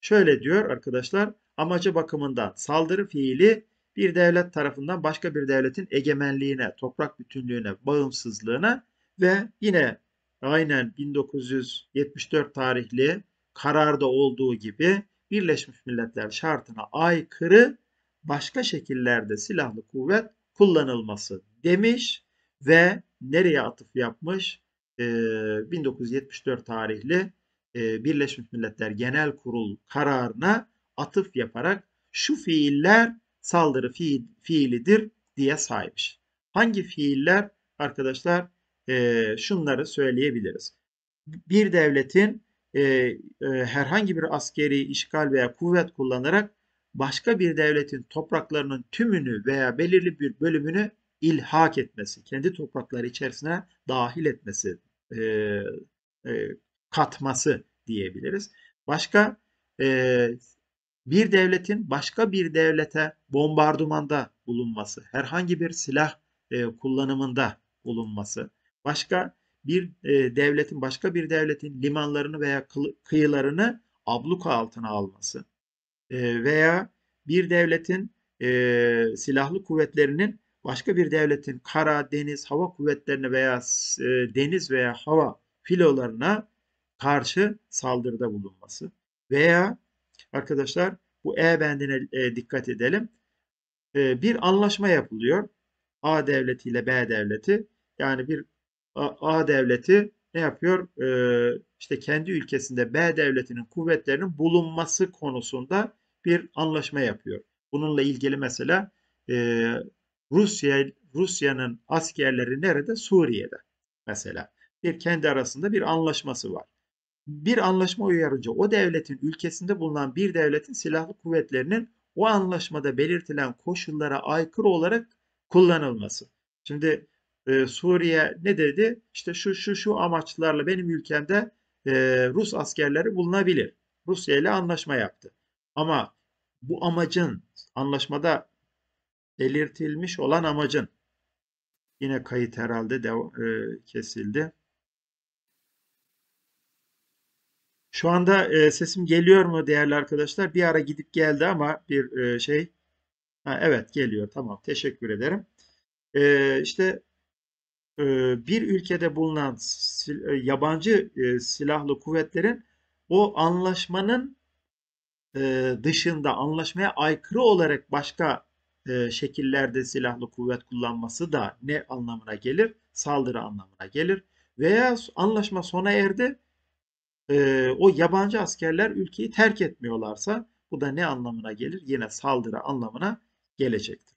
Şöyle diyor arkadaşlar amacı bakımından saldırı fiili bir devlet tarafından başka bir devletin egemenliğine, toprak bütünlüğüne, bağımsızlığına ve yine aynen 1974 tarihli kararda olduğu gibi Birleşmiş Milletler şartına aykırı başka şekillerde silahlı kuvvet kullanılması demiş ve nereye atıf yapmış? Ee, 1974 tarihli e, Birleşmiş Milletler Genel Kurul kararına atıf yaparak şu fiiller saldırı fiil, fiilidir diye sahiptir. Hangi fiiller arkadaşlar e, şunları söyleyebiliriz. Bir devletin e, e, herhangi bir askeri işgal veya kuvvet kullanarak başka bir devletin topraklarının tümünü veya belirli bir bölümünü ilhak etmesi, kendi toprakları içerisine dahil etmesi, e, e, katması diyebiliriz. Başka e, bir devletin başka bir devlete bombardımanda bulunması, herhangi bir silah e, kullanımında bulunması, başka bir e, devletin başka bir devletin limanlarını veya kıyılarını abluka altına alması e, veya bir devletin e, silahlı kuvvetlerinin başka bir devletin kara, deniz, hava kuvvetlerine veya e, deniz veya hava filolarına karşı saldırıda bulunması veya arkadaşlar bu E bendine e, dikkat edelim. E, bir anlaşma yapılıyor. A devleti ile B devleti. Yani bir A, A devleti ne yapıyor? E, işte kendi ülkesinde B devletinin kuvvetlerinin bulunması konusunda bir anlaşma yapıyor. Bununla ilgili mesela e, Rusya Rusya'nın askerleri nerede? Suriye'de mesela. Bir kendi arasında bir anlaşması var bir anlaşma uyarınca o devletin ülkesinde bulunan bir devletin silahlı kuvvetlerinin o anlaşmada belirtilen koşullara aykırı olarak kullanılması. Şimdi e, Suriye ne dedi? İşte şu şu şu amaçlarla benim ülkemde e, Rus askerleri bulunabilir. Rusya ile anlaşma yaptı. Ama bu amacın anlaşmada belirtilmiş olan amacın yine kayıt herhalde dev, e, kesildi. Şu anda e, sesim geliyor mu değerli arkadaşlar? Bir ara gidip geldi ama bir e, şey. Ha, evet geliyor tamam teşekkür ederim. E, işte e, bir ülkede bulunan sil, e, yabancı e, silahlı kuvvetlerin o anlaşmanın e, dışında anlaşmaya aykırı olarak başka e, şekillerde silahlı kuvvet kullanması da ne anlamına gelir? Saldırı anlamına gelir. Veya anlaşma sona erdi e, o yabancı askerler ülkeyi terk etmiyorlarsa bu da ne anlamına gelir? Yine saldırı anlamına gelecektir.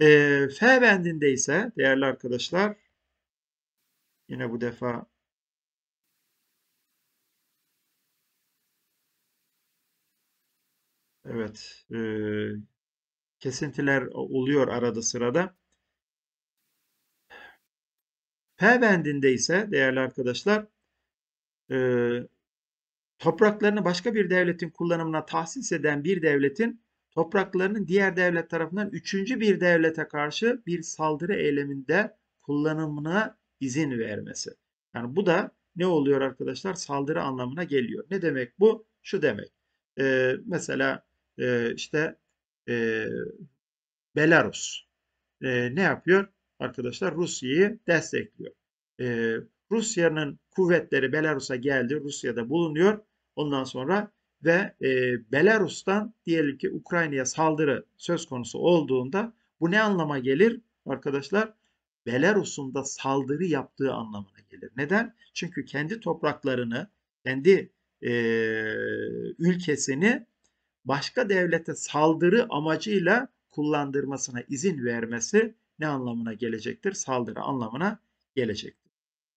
E, F bendinde ise değerli arkadaşlar yine bu defa Evet, e, kesintiler oluyor arada sırada. P bendinde ise değerli arkadaşlar e, topraklarını başka bir devletin kullanımına tahsis eden bir devletin topraklarının diğer devlet tarafından üçüncü bir devlete karşı bir saldırı eyleminde kullanımına izin vermesi. Yani bu da ne oluyor arkadaşlar? Saldırı anlamına geliyor. Ne demek bu? Şu demek. Ee, mesela e, işte e, Belarus e, ne yapıyor? arkadaşlar Rusya'yı destekliyor. E, Rusya'nın kuvvetleri Belarus'a geldi, Rusya'da bulunuyor. Ondan sonra ve e, Belarus'tan diyelim ki Ukrayna'ya saldırı söz konusu olduğunda bu ne anlama gelir arkadaşlar? Belarus'un da saldırı yaptığı anlamına gelir. Neden? Çünkü kendi topraklarını, kendi e, ülkesini başka devlete saldırı amacıyla kullandırmasına izin vermesi ne anlamına gelecektir? Saldırı anlamına gelecektir.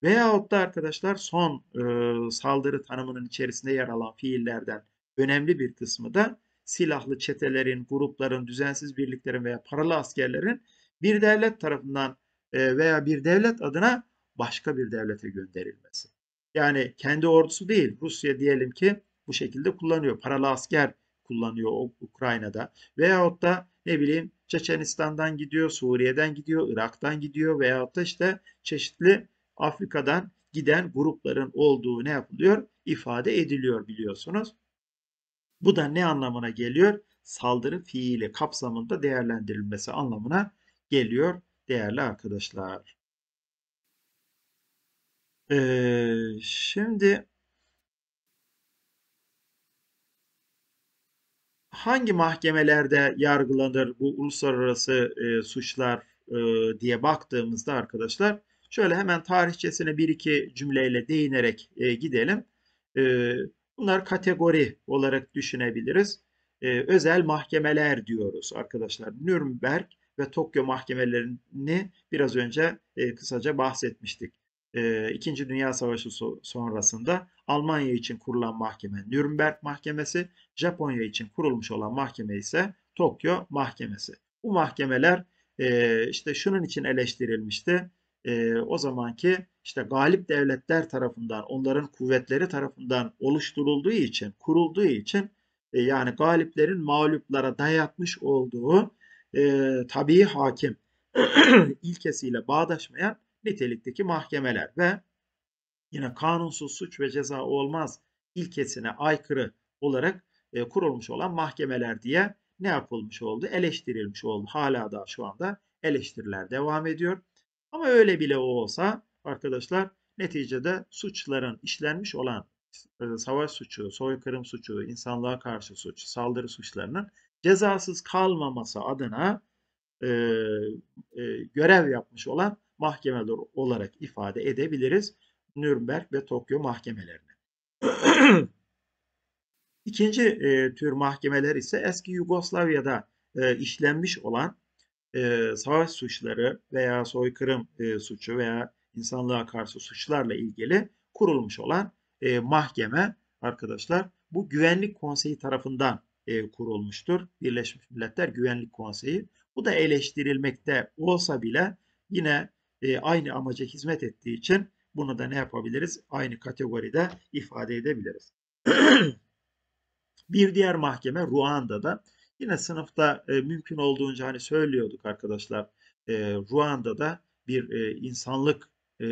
Veyahut da arkadaşlar son e, saldırı tanımının içerisinde yer alan fiillerden önemli bir kısmı da silahlı çetelerin, grupların, düzensiz birliklerin veya paralı askerlerin bir devlet tarafından e, veya bir devlet adına başka bir devlete gönderilmesi. Yani kendi ordusu değil Rusya diyelim ki bu şekilde kullanıyor. Paralı asker kullanıyor o Ukrayna'da. Veyahut da ne bileyim Çeçenistan'dan gidiyor, Suriye'den gidiyor, Irak'tan gidiyor veya da işte çeşitli Afrika'dan giden grupların olduğu ne yapılıyor? ifade ediliyor biliyorsunuz. Bu da ne anlamına geliyor? Saldırı fiili kapsamında değerlendirilmesi anlamına geliyor değerli arkadaşlar. Ee, şimdi hangi mahkemelerde yargılanır bu uluslararası e, suçlar e, diye baktığımızda arkadaşlar şöyle hemen tarihçesine bir iki cümleyle değinerek e, gidelim. E, bunlar kategori olarak düşünebiliriz. E, özel mahkemeler diyoruz arkadaşlar. Nürnberg ve Tokyo mahkemelerini biraz önce e, kısaca bahsetmiştik e, İkinci Dünya Savaşı sonrasında Almanya için kurulan mahkeme Nürnberg Mahkemesi, Japonya için kurulmuş olan mahkeme ise Tokyo Mahkemesi. Bu mahkemeler e, işte şunun için eleştirilmişti. E, o zamanki işte galip devletler tarafından, onların kuvvetleri tarafından oluşturulduğu için, kurulduğu için e, yani galiplerin mağluplara dayatmış olduğu tabii hakim ilkesiyle bağdaşmayan nitelikteki mahkemeler ve yine kanunsuz suç ve ceza olmaz ilkesine aykırı olarak e, kurulmuş olan mahkemeler diye ne yapılmış oldu? Eleştirilmiş oldu. Hala da şu anda eleştiriler devam ediyor. Ama öyle bile olsa arkadaşlar neticede suçların işlenmiş olan e, savaş suçu, soykırım suçu, insanlığa karşı suç, saldırı suçlarının cezasız kalmaması adına e, e, görev yapmış olan mahkemeler olarak ifade edebiliriz. Nürnberg ve Tokyo mahkemelerini. İkinci e, tür mahkemeler ise eski Yugoslavya'da e, işlenmiş olan e, savaş suçları veya soykırım e, suçu veya insanlığa karşı suçlarla ilgili kurulmuş olan e, mahkeme arkadaşlar bu Güvenlik Konseyi tarafından e, kurulmuştur. Birleşmiş Milletler Güvenlik Konseyi. Bu da eleştirilmekte olsa bile yine e, aynı amaca hizmet ettiği için bunu da ne yapabiliriz? Aynı kategoride ifade edebiliriz. bir diğer mahkeme Ruanda'da. Yine sınıfta e, mümkün olduğunca hani söylüyorduk arkadaşlar. E, Ruanda'da bir e, insanlık e,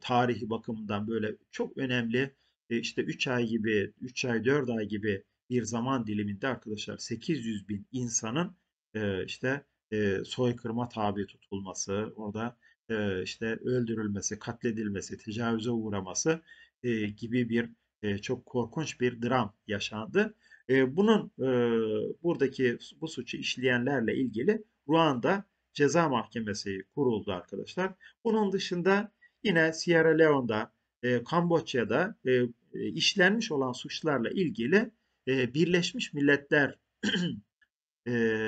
tarihi bakımından böyle çok önemli e, işte 3 ay gibi 3 ay 4 ay gibi bir zaman diliminde arkadaşlar 800 bin insanın e, işte e, soykırıma tabi tutulması orada e, işte öldürülmesi, katledilmesi, tecavüze uğraması e, gibi bir e, çok korkunç bir dram yaşandı. bunun buradaki bu suçu işleyenlerle ilgili Ruanda Ceza Mahkemesi kuruldu arkadaşlar. Bunun dışında yine Sierra Leone'da, Kamboçya'da işlenmiş olan suçlarla ilgili Birleşmiş Milletler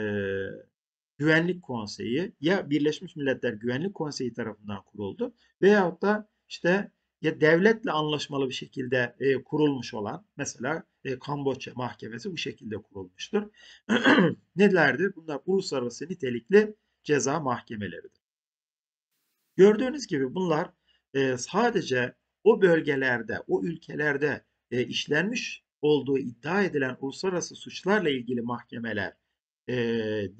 Güvenlik Konseyi ya Birleşmiş Milletler Güvenlik Konseyi tarafından kuruldu veyahut da işte ya devletle anlaşmalı bir şekilde e, kurulmuş olan mesela e, Kamboçya mahkemesi bu şekilde kurulmuştur. Nelerdir? Bunlar uluslararası nitelikli ceza mahkemeleridir. Gördüğünüz gibi bunlar e, sadece o bölgelerde, o ülkelerde e, işlenmiş olduğu iddia edilen uluslararası suçlarla ilgili mahkemelerdir. E,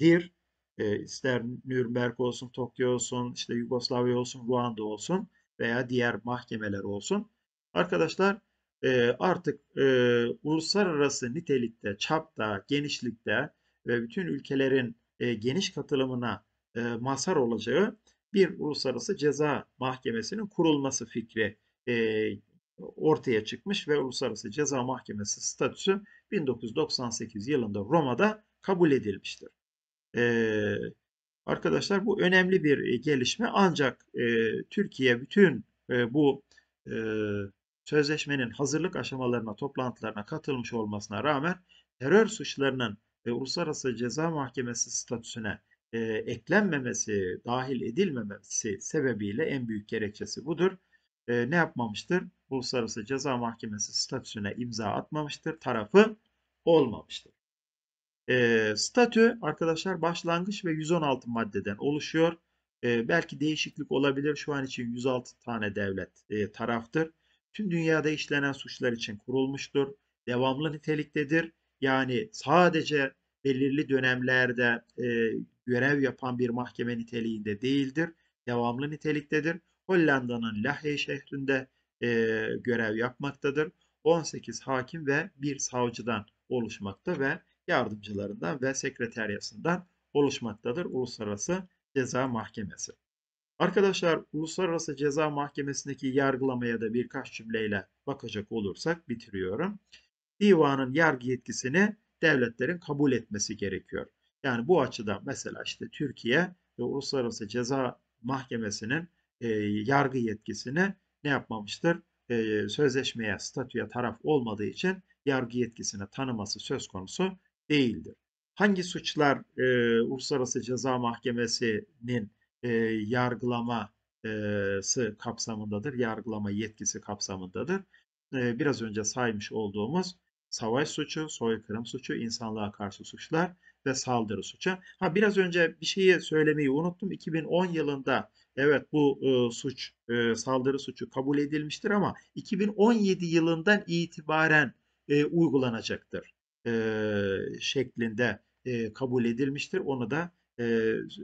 e, ister Nürnberg olsun, Tokyo olsun, işte Yugoslavya olsun, Ruanda olsun veya diğer mahkemeler olsun. Arkadaşlar e, artık e, uluslararası nitelikte, çapta, genişlikte ve bütün ülkelerin e, geniş katılımına e, mazhar olacağı bir uluslararası ceza mahkemesinin kurulması fikri e, ortaya çıkmış ve uluslararası ceza mahkemesi statüsü 1998 yılında Roma'da kabul edilmiştir arkadaşlar bu önemli bir gelişme ancak e, Türkiye bütün e, bu e, sözleşmenin hazırlık aşamalarına, toplantılarına katılmış olmasına rağmen terör suçlarının ve Uluslararası Ceza Mahkemesi statüsüne e, eklenmemesi, dahil edilmemesi sebebiyle en büyük gerekçesi budur. E, ne yapmamıştır? Uluslararası Ceza Mahkemesi statüsüne imza atmamıştır, tarafı olmamıştır. E, statü arkadaşlar başlangıç ve 116 maddeden oluşuyor. E, belki değişiklik olabilir. Şu an için 106 tane devlet e, taraftır. Tüm dünyada işlenen suçlar için kurulmuştur. Devamlı niteliktedir. Yani sadece belirli dönemlerde e, görev yapan bir mahkeme niteliğinde değildir. Devamlı niteliktedir. Hollanda'nın Lahey şehrinde e, görev yapmaktadır. 18 hakim ve bir savcıdan oluşmakta ve yardımcılarından ve sekreteryasından oluşmaktadır Uluslararası Ceza Mahkemesi. Arkadaşlar Uluslararası Ceza Mahkemesi'ndeki yargılamaya da birkaç cümleyle bakacak olursak bitiriyorum. Divanın yargı yetkisini devletlerin kabul etmesi gerekiyor. Yani bu açıdan mesela işte Türkiye ve Uluslararası Ceza Mahkemesi'nin e, yargı yetkisini ne yapmamıştır? E, sözleşmeye, statüye taraf olmadığı için yargı yetkisini tanıması söz konusu değildir. Hangi suçlar e, Uluslararası Ceza Mahkemesi'nin e, yargılaması kapsamındadır, yargılama yetkisi kapsamındadır? E, biraz önce saymış olduğumuz savaş suçu, soykırım suçu, insanlığa karşı suçlar ve saldırı suçu. Ha biraz önce bir şeyi söylemeyi unuttum. 2010 yılında evet bu e, suç e, saldırı suçu kabul edilmiştir ama 2017 yılından itibaren e, uygulanacaktır şeklinde kabul edilmiştir. Onu da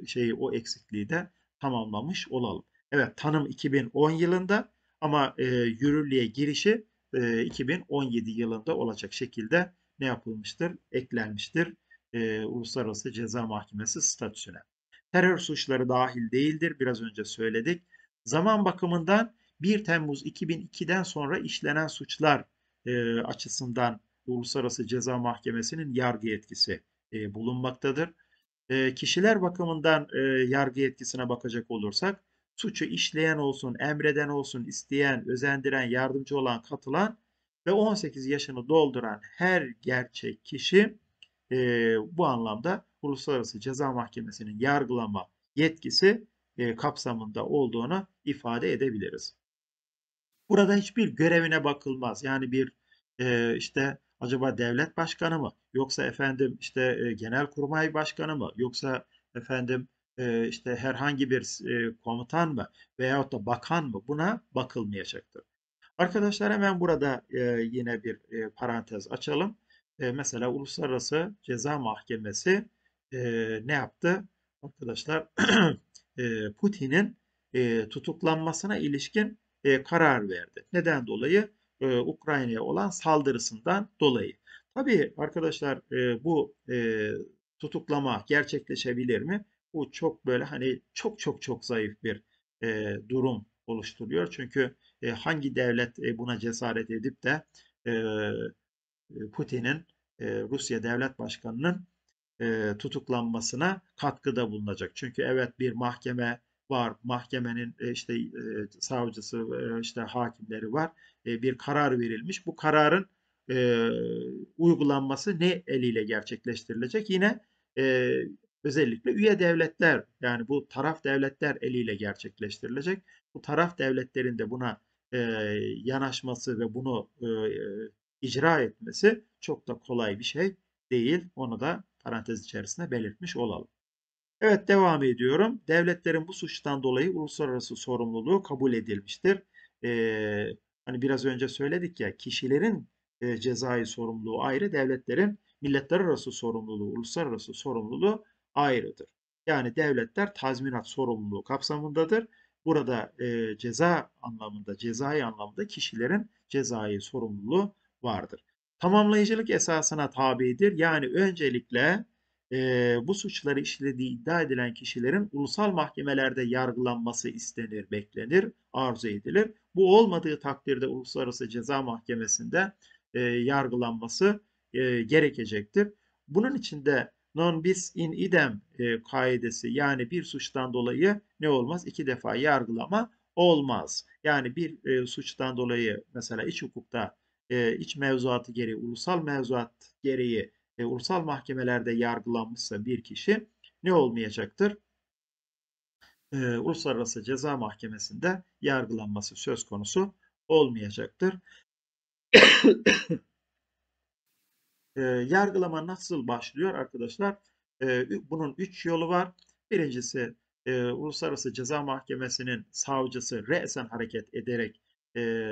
şeyi o eksikliği de tamamlamış olalım. Evet tanım 2010 yılında ama yürürlüğe girişi 2017 yılında olacak şekilde ne yapılmıştır? Eklenmiştir e, Uluslararası Ceza Mahkemesi statüsüne. Terör suçları dahil değildir. Biraz önce söyledik. Zaman bakımından 1 Temmuz 2002'den sonra işlenen suçlar e, açısından Uluslararası Ceza Mahkemesi'nin yargı yetkisi e, bulunmaktadır. E, kişiler bakımından e, yargı etkisine bakacak olursak suçu işleyen olsun, emreden olsun, isteyen, özendiren, yardımcı olan, katılan ve 18 yaşını dolduran her gerçek kişi e, bu anlamda Uluslararası Ceza Mahkemesi'nin yargılama yetkisi e, kapsamında olduğunu ifade edebiliriz. Burada hiçbir görevine bakılmaz. Yani bir e, işte Acaba devlet başkanı mı? Yoksa efendim işte e, genel kurmay başkanı mı? Yoksa efendim e, işte herhangi bir e, komutan mı? Veyahut da bakan mı? Buna bakılmayacaktır. Arkadaşlar hemen burada yine bir parantez açalım. mesela Uluslararası Ceza Mahkemesi ne yaptı? Arkadaşlar Putin'in tutuklanmasına ilişkin karar verdi. Neden dolayı? e, Ukrayna'ya olan saldırısından dolayı. Tabii arkadaşlar e, bu e, tutuklama gerçekleşebilir mi? Bu çok böyle hani çok çok çok zayıf bir e, durum oluşturuyor. Çünkü e, hangi devlet e, buna cesaret edip de e, e Putin'in e, Rusya devlet başkanının e, tutuklanmasına katkıda bulunacak. Çünkü evet bir mahkeme var. Mahkemenin e, işte e, savcısı, e, işte hakimleri var. Bir karar verilmiş. Bu kararın uygulanması ne eliyle gerçekleştirilecek? Yine özellikle üye devletler yani bu taraf devletler eliyle gerçekleştirilecek. Bu taraf devletlerin de buna yanaşması ve bunu icra etmesi çok da kolay bir şey değil. Onu da parantez içerisinde belirtmiş olalım. Evet devam ediyorum. Devletlerin bu suçtan dolayı uluslararası sorumluluğu kabul edilmiştir. Ee, hani biraz önce söyledik ya kişilerin e, cezai sorumluluğu ayrı, devletlerin milletler arası sorumluluğu, uluslararası sorumluluğu ayrıdır. Yani devletler tazminat sorumluluğu kapsamındadır. Burada e, ceza anlamında, cezai anlamda kişilerin cezai sorumluluğu vardır. Tamamlayıcılık esasına tabidir. Yani öncelikle e, bu suçları işlediği iddia edilen kişilerin ulusal mahkemelerde yargılanması istenir, beklenir, arzu edilir. Bu olmadığı takdirde Uluslararası Ceza Mahkemesi'nde e, yargılanması e, gerekecektir. Bunun için de non bis in idem e, kaidesi yani bir suçtan dolayı ne olmaz? İki defa yargılama olmaz. Yani bir e, suçtan dolayı mesela iç hukukta e, iç mevzuatı gereği, ulusal mevzuat gereği e, ulusal mahkemelerde yargılanmışsa bir kişi ne olmayacaktır? E, Uluslararası Ceza Mahkemesi'nde yargılanması söz konusu olmayacaktır. e, yargılama nasıl başlıyor arkadaşlar? E, bunun üç yolu var. Birincisi e, Uluslararası Ceza Mahkemesi'nin savcısı re'sen hareket ederek e,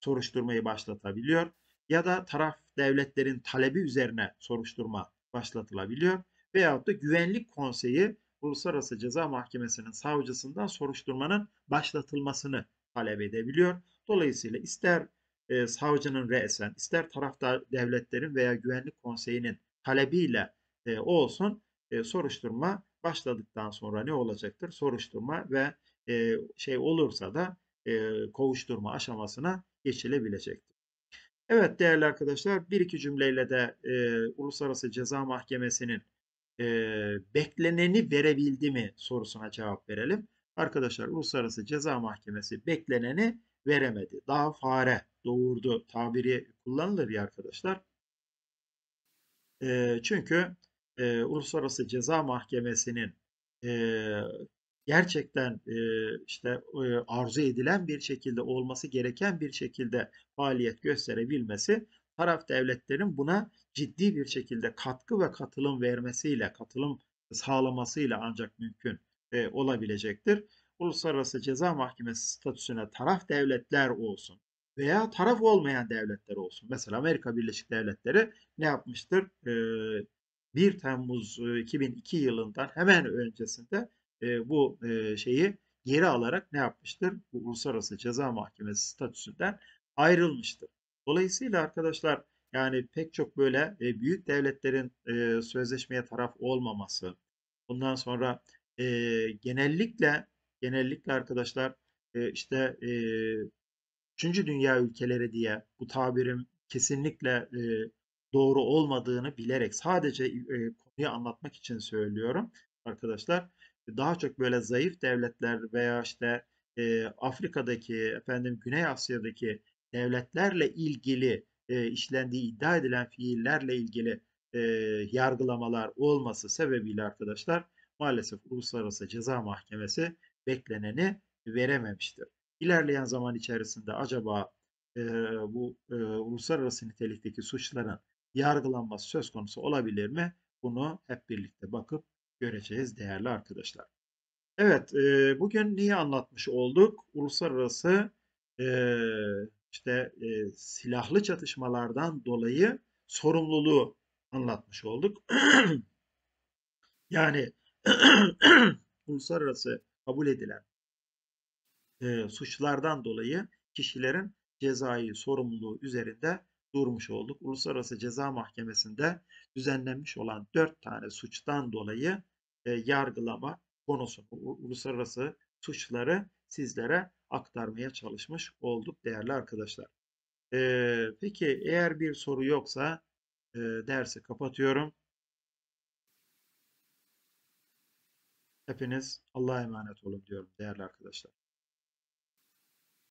soruşturmayı başlatabiliyor. Ya da taraf devletlerin talebi üzerine soruşturma başlatılabiliyor. Veyahut da Güvenlik Konseyi Uluslararası Ceza Mahkemesi'nin savcısından soruşturmanın başlatılmasını talep edebiliyor. Dolayısıyla ister e, savcının re'sen, ister tarafta devletlerin veya Güvenlik Konseyi'nin talebiyle e, olsun e, soruşturma başladıktan sonra ne olacaktır? Soruşturma ve e, şey olursa da e, kovuşturma aşamasına geçilebilecektir. Evet değerli arkadaşlar bir iki cümleyle de e, Uluslararası Ceza Mahkemesi'nin e, bekleneni verebildi mi sorusuna cevap verelim. Arkadaşlar Uluslararası Ceza Mahkemesi bekleneni veremedi. Daha fare doğurdu tabiri kullanılır ya arkadaşlar. E, çünkü e, Uluslararası Ceza Mahkemesi'nin e, gerçekten işte arzu edilen bir şekilde olması gereken bir şekilde faaliyet gösterebilmesi taraf devletlerin buna ciddi bir şekilde katkı ve katılım vermesiyle, katılım sağlamasıyla ancak mümkün olabilecektir. Uluslararası Ceza Mahkemesi statüsüne taraf devletler olsun veya taraf olmayan devletler olsun. Mesela Amerika Birleşik Devletleri ne yapmıştır? 1 Temmuz 2002 yılından hemen öncesinde e, bu e, şeyi geri alarak ne yapmıştır? Bu Uluslararası Ceza Mahkemesi statüsünden ayrılmıştır. Dolayısıyla arkadaşlar yani pek çok böyle e, büyük devletlerin sözleşmeye taraf olmaması, bundan sonra genellikle genellikle arkadaşlar işte üçüncü dünya ülkeleri diye bu tabirim kesinlikle doğru olmadığını bilerek sadece konuyu anlatmak için söylüyorum arkadaşlar daha çok böyle zayıf devletler veya işte e, Afrika'daki efendim Güney Asya'daki devletlerle ilgili e, işlendiği iddia edilen fiillerle ilgili e, yargılamalar olması sebebiyle arkadaşlar maalesef Uluslararası Ceza Mahkemesi bekleneni verememiştir. İlerleyen zaman içerisinde acaba e, bu e, uluslararası nitelikteki suçların yargılanması söz konusu olabilir mi? Bunu hep birlikte bakıp göreceğiz değerli arkadaşlar. Evet, e, bugün niye anlatmış olduk? Uluslararası e, işte e, silahlı çatışmalardan dolayı sorumluluğu anlatmış olduk. yani uluslararası kabul edilen e, suçlardan dolayı kişilerin cezai sorumluluğu üzerinde durmuş olduk. Uluslararası Ceza Mahkemesi'nde düzenlenmiş olan dört tane suçtan dolayı e, yargılama konusunu, uluslararası suçları sizlere aktarmaya çalışmış olduk değerli arkadaşlar. E, peki eğer bir soru yoksa e, dersi kapatıyorum. Hepiniz Allah'a emanet olun diyorum değerli arkadaşlar.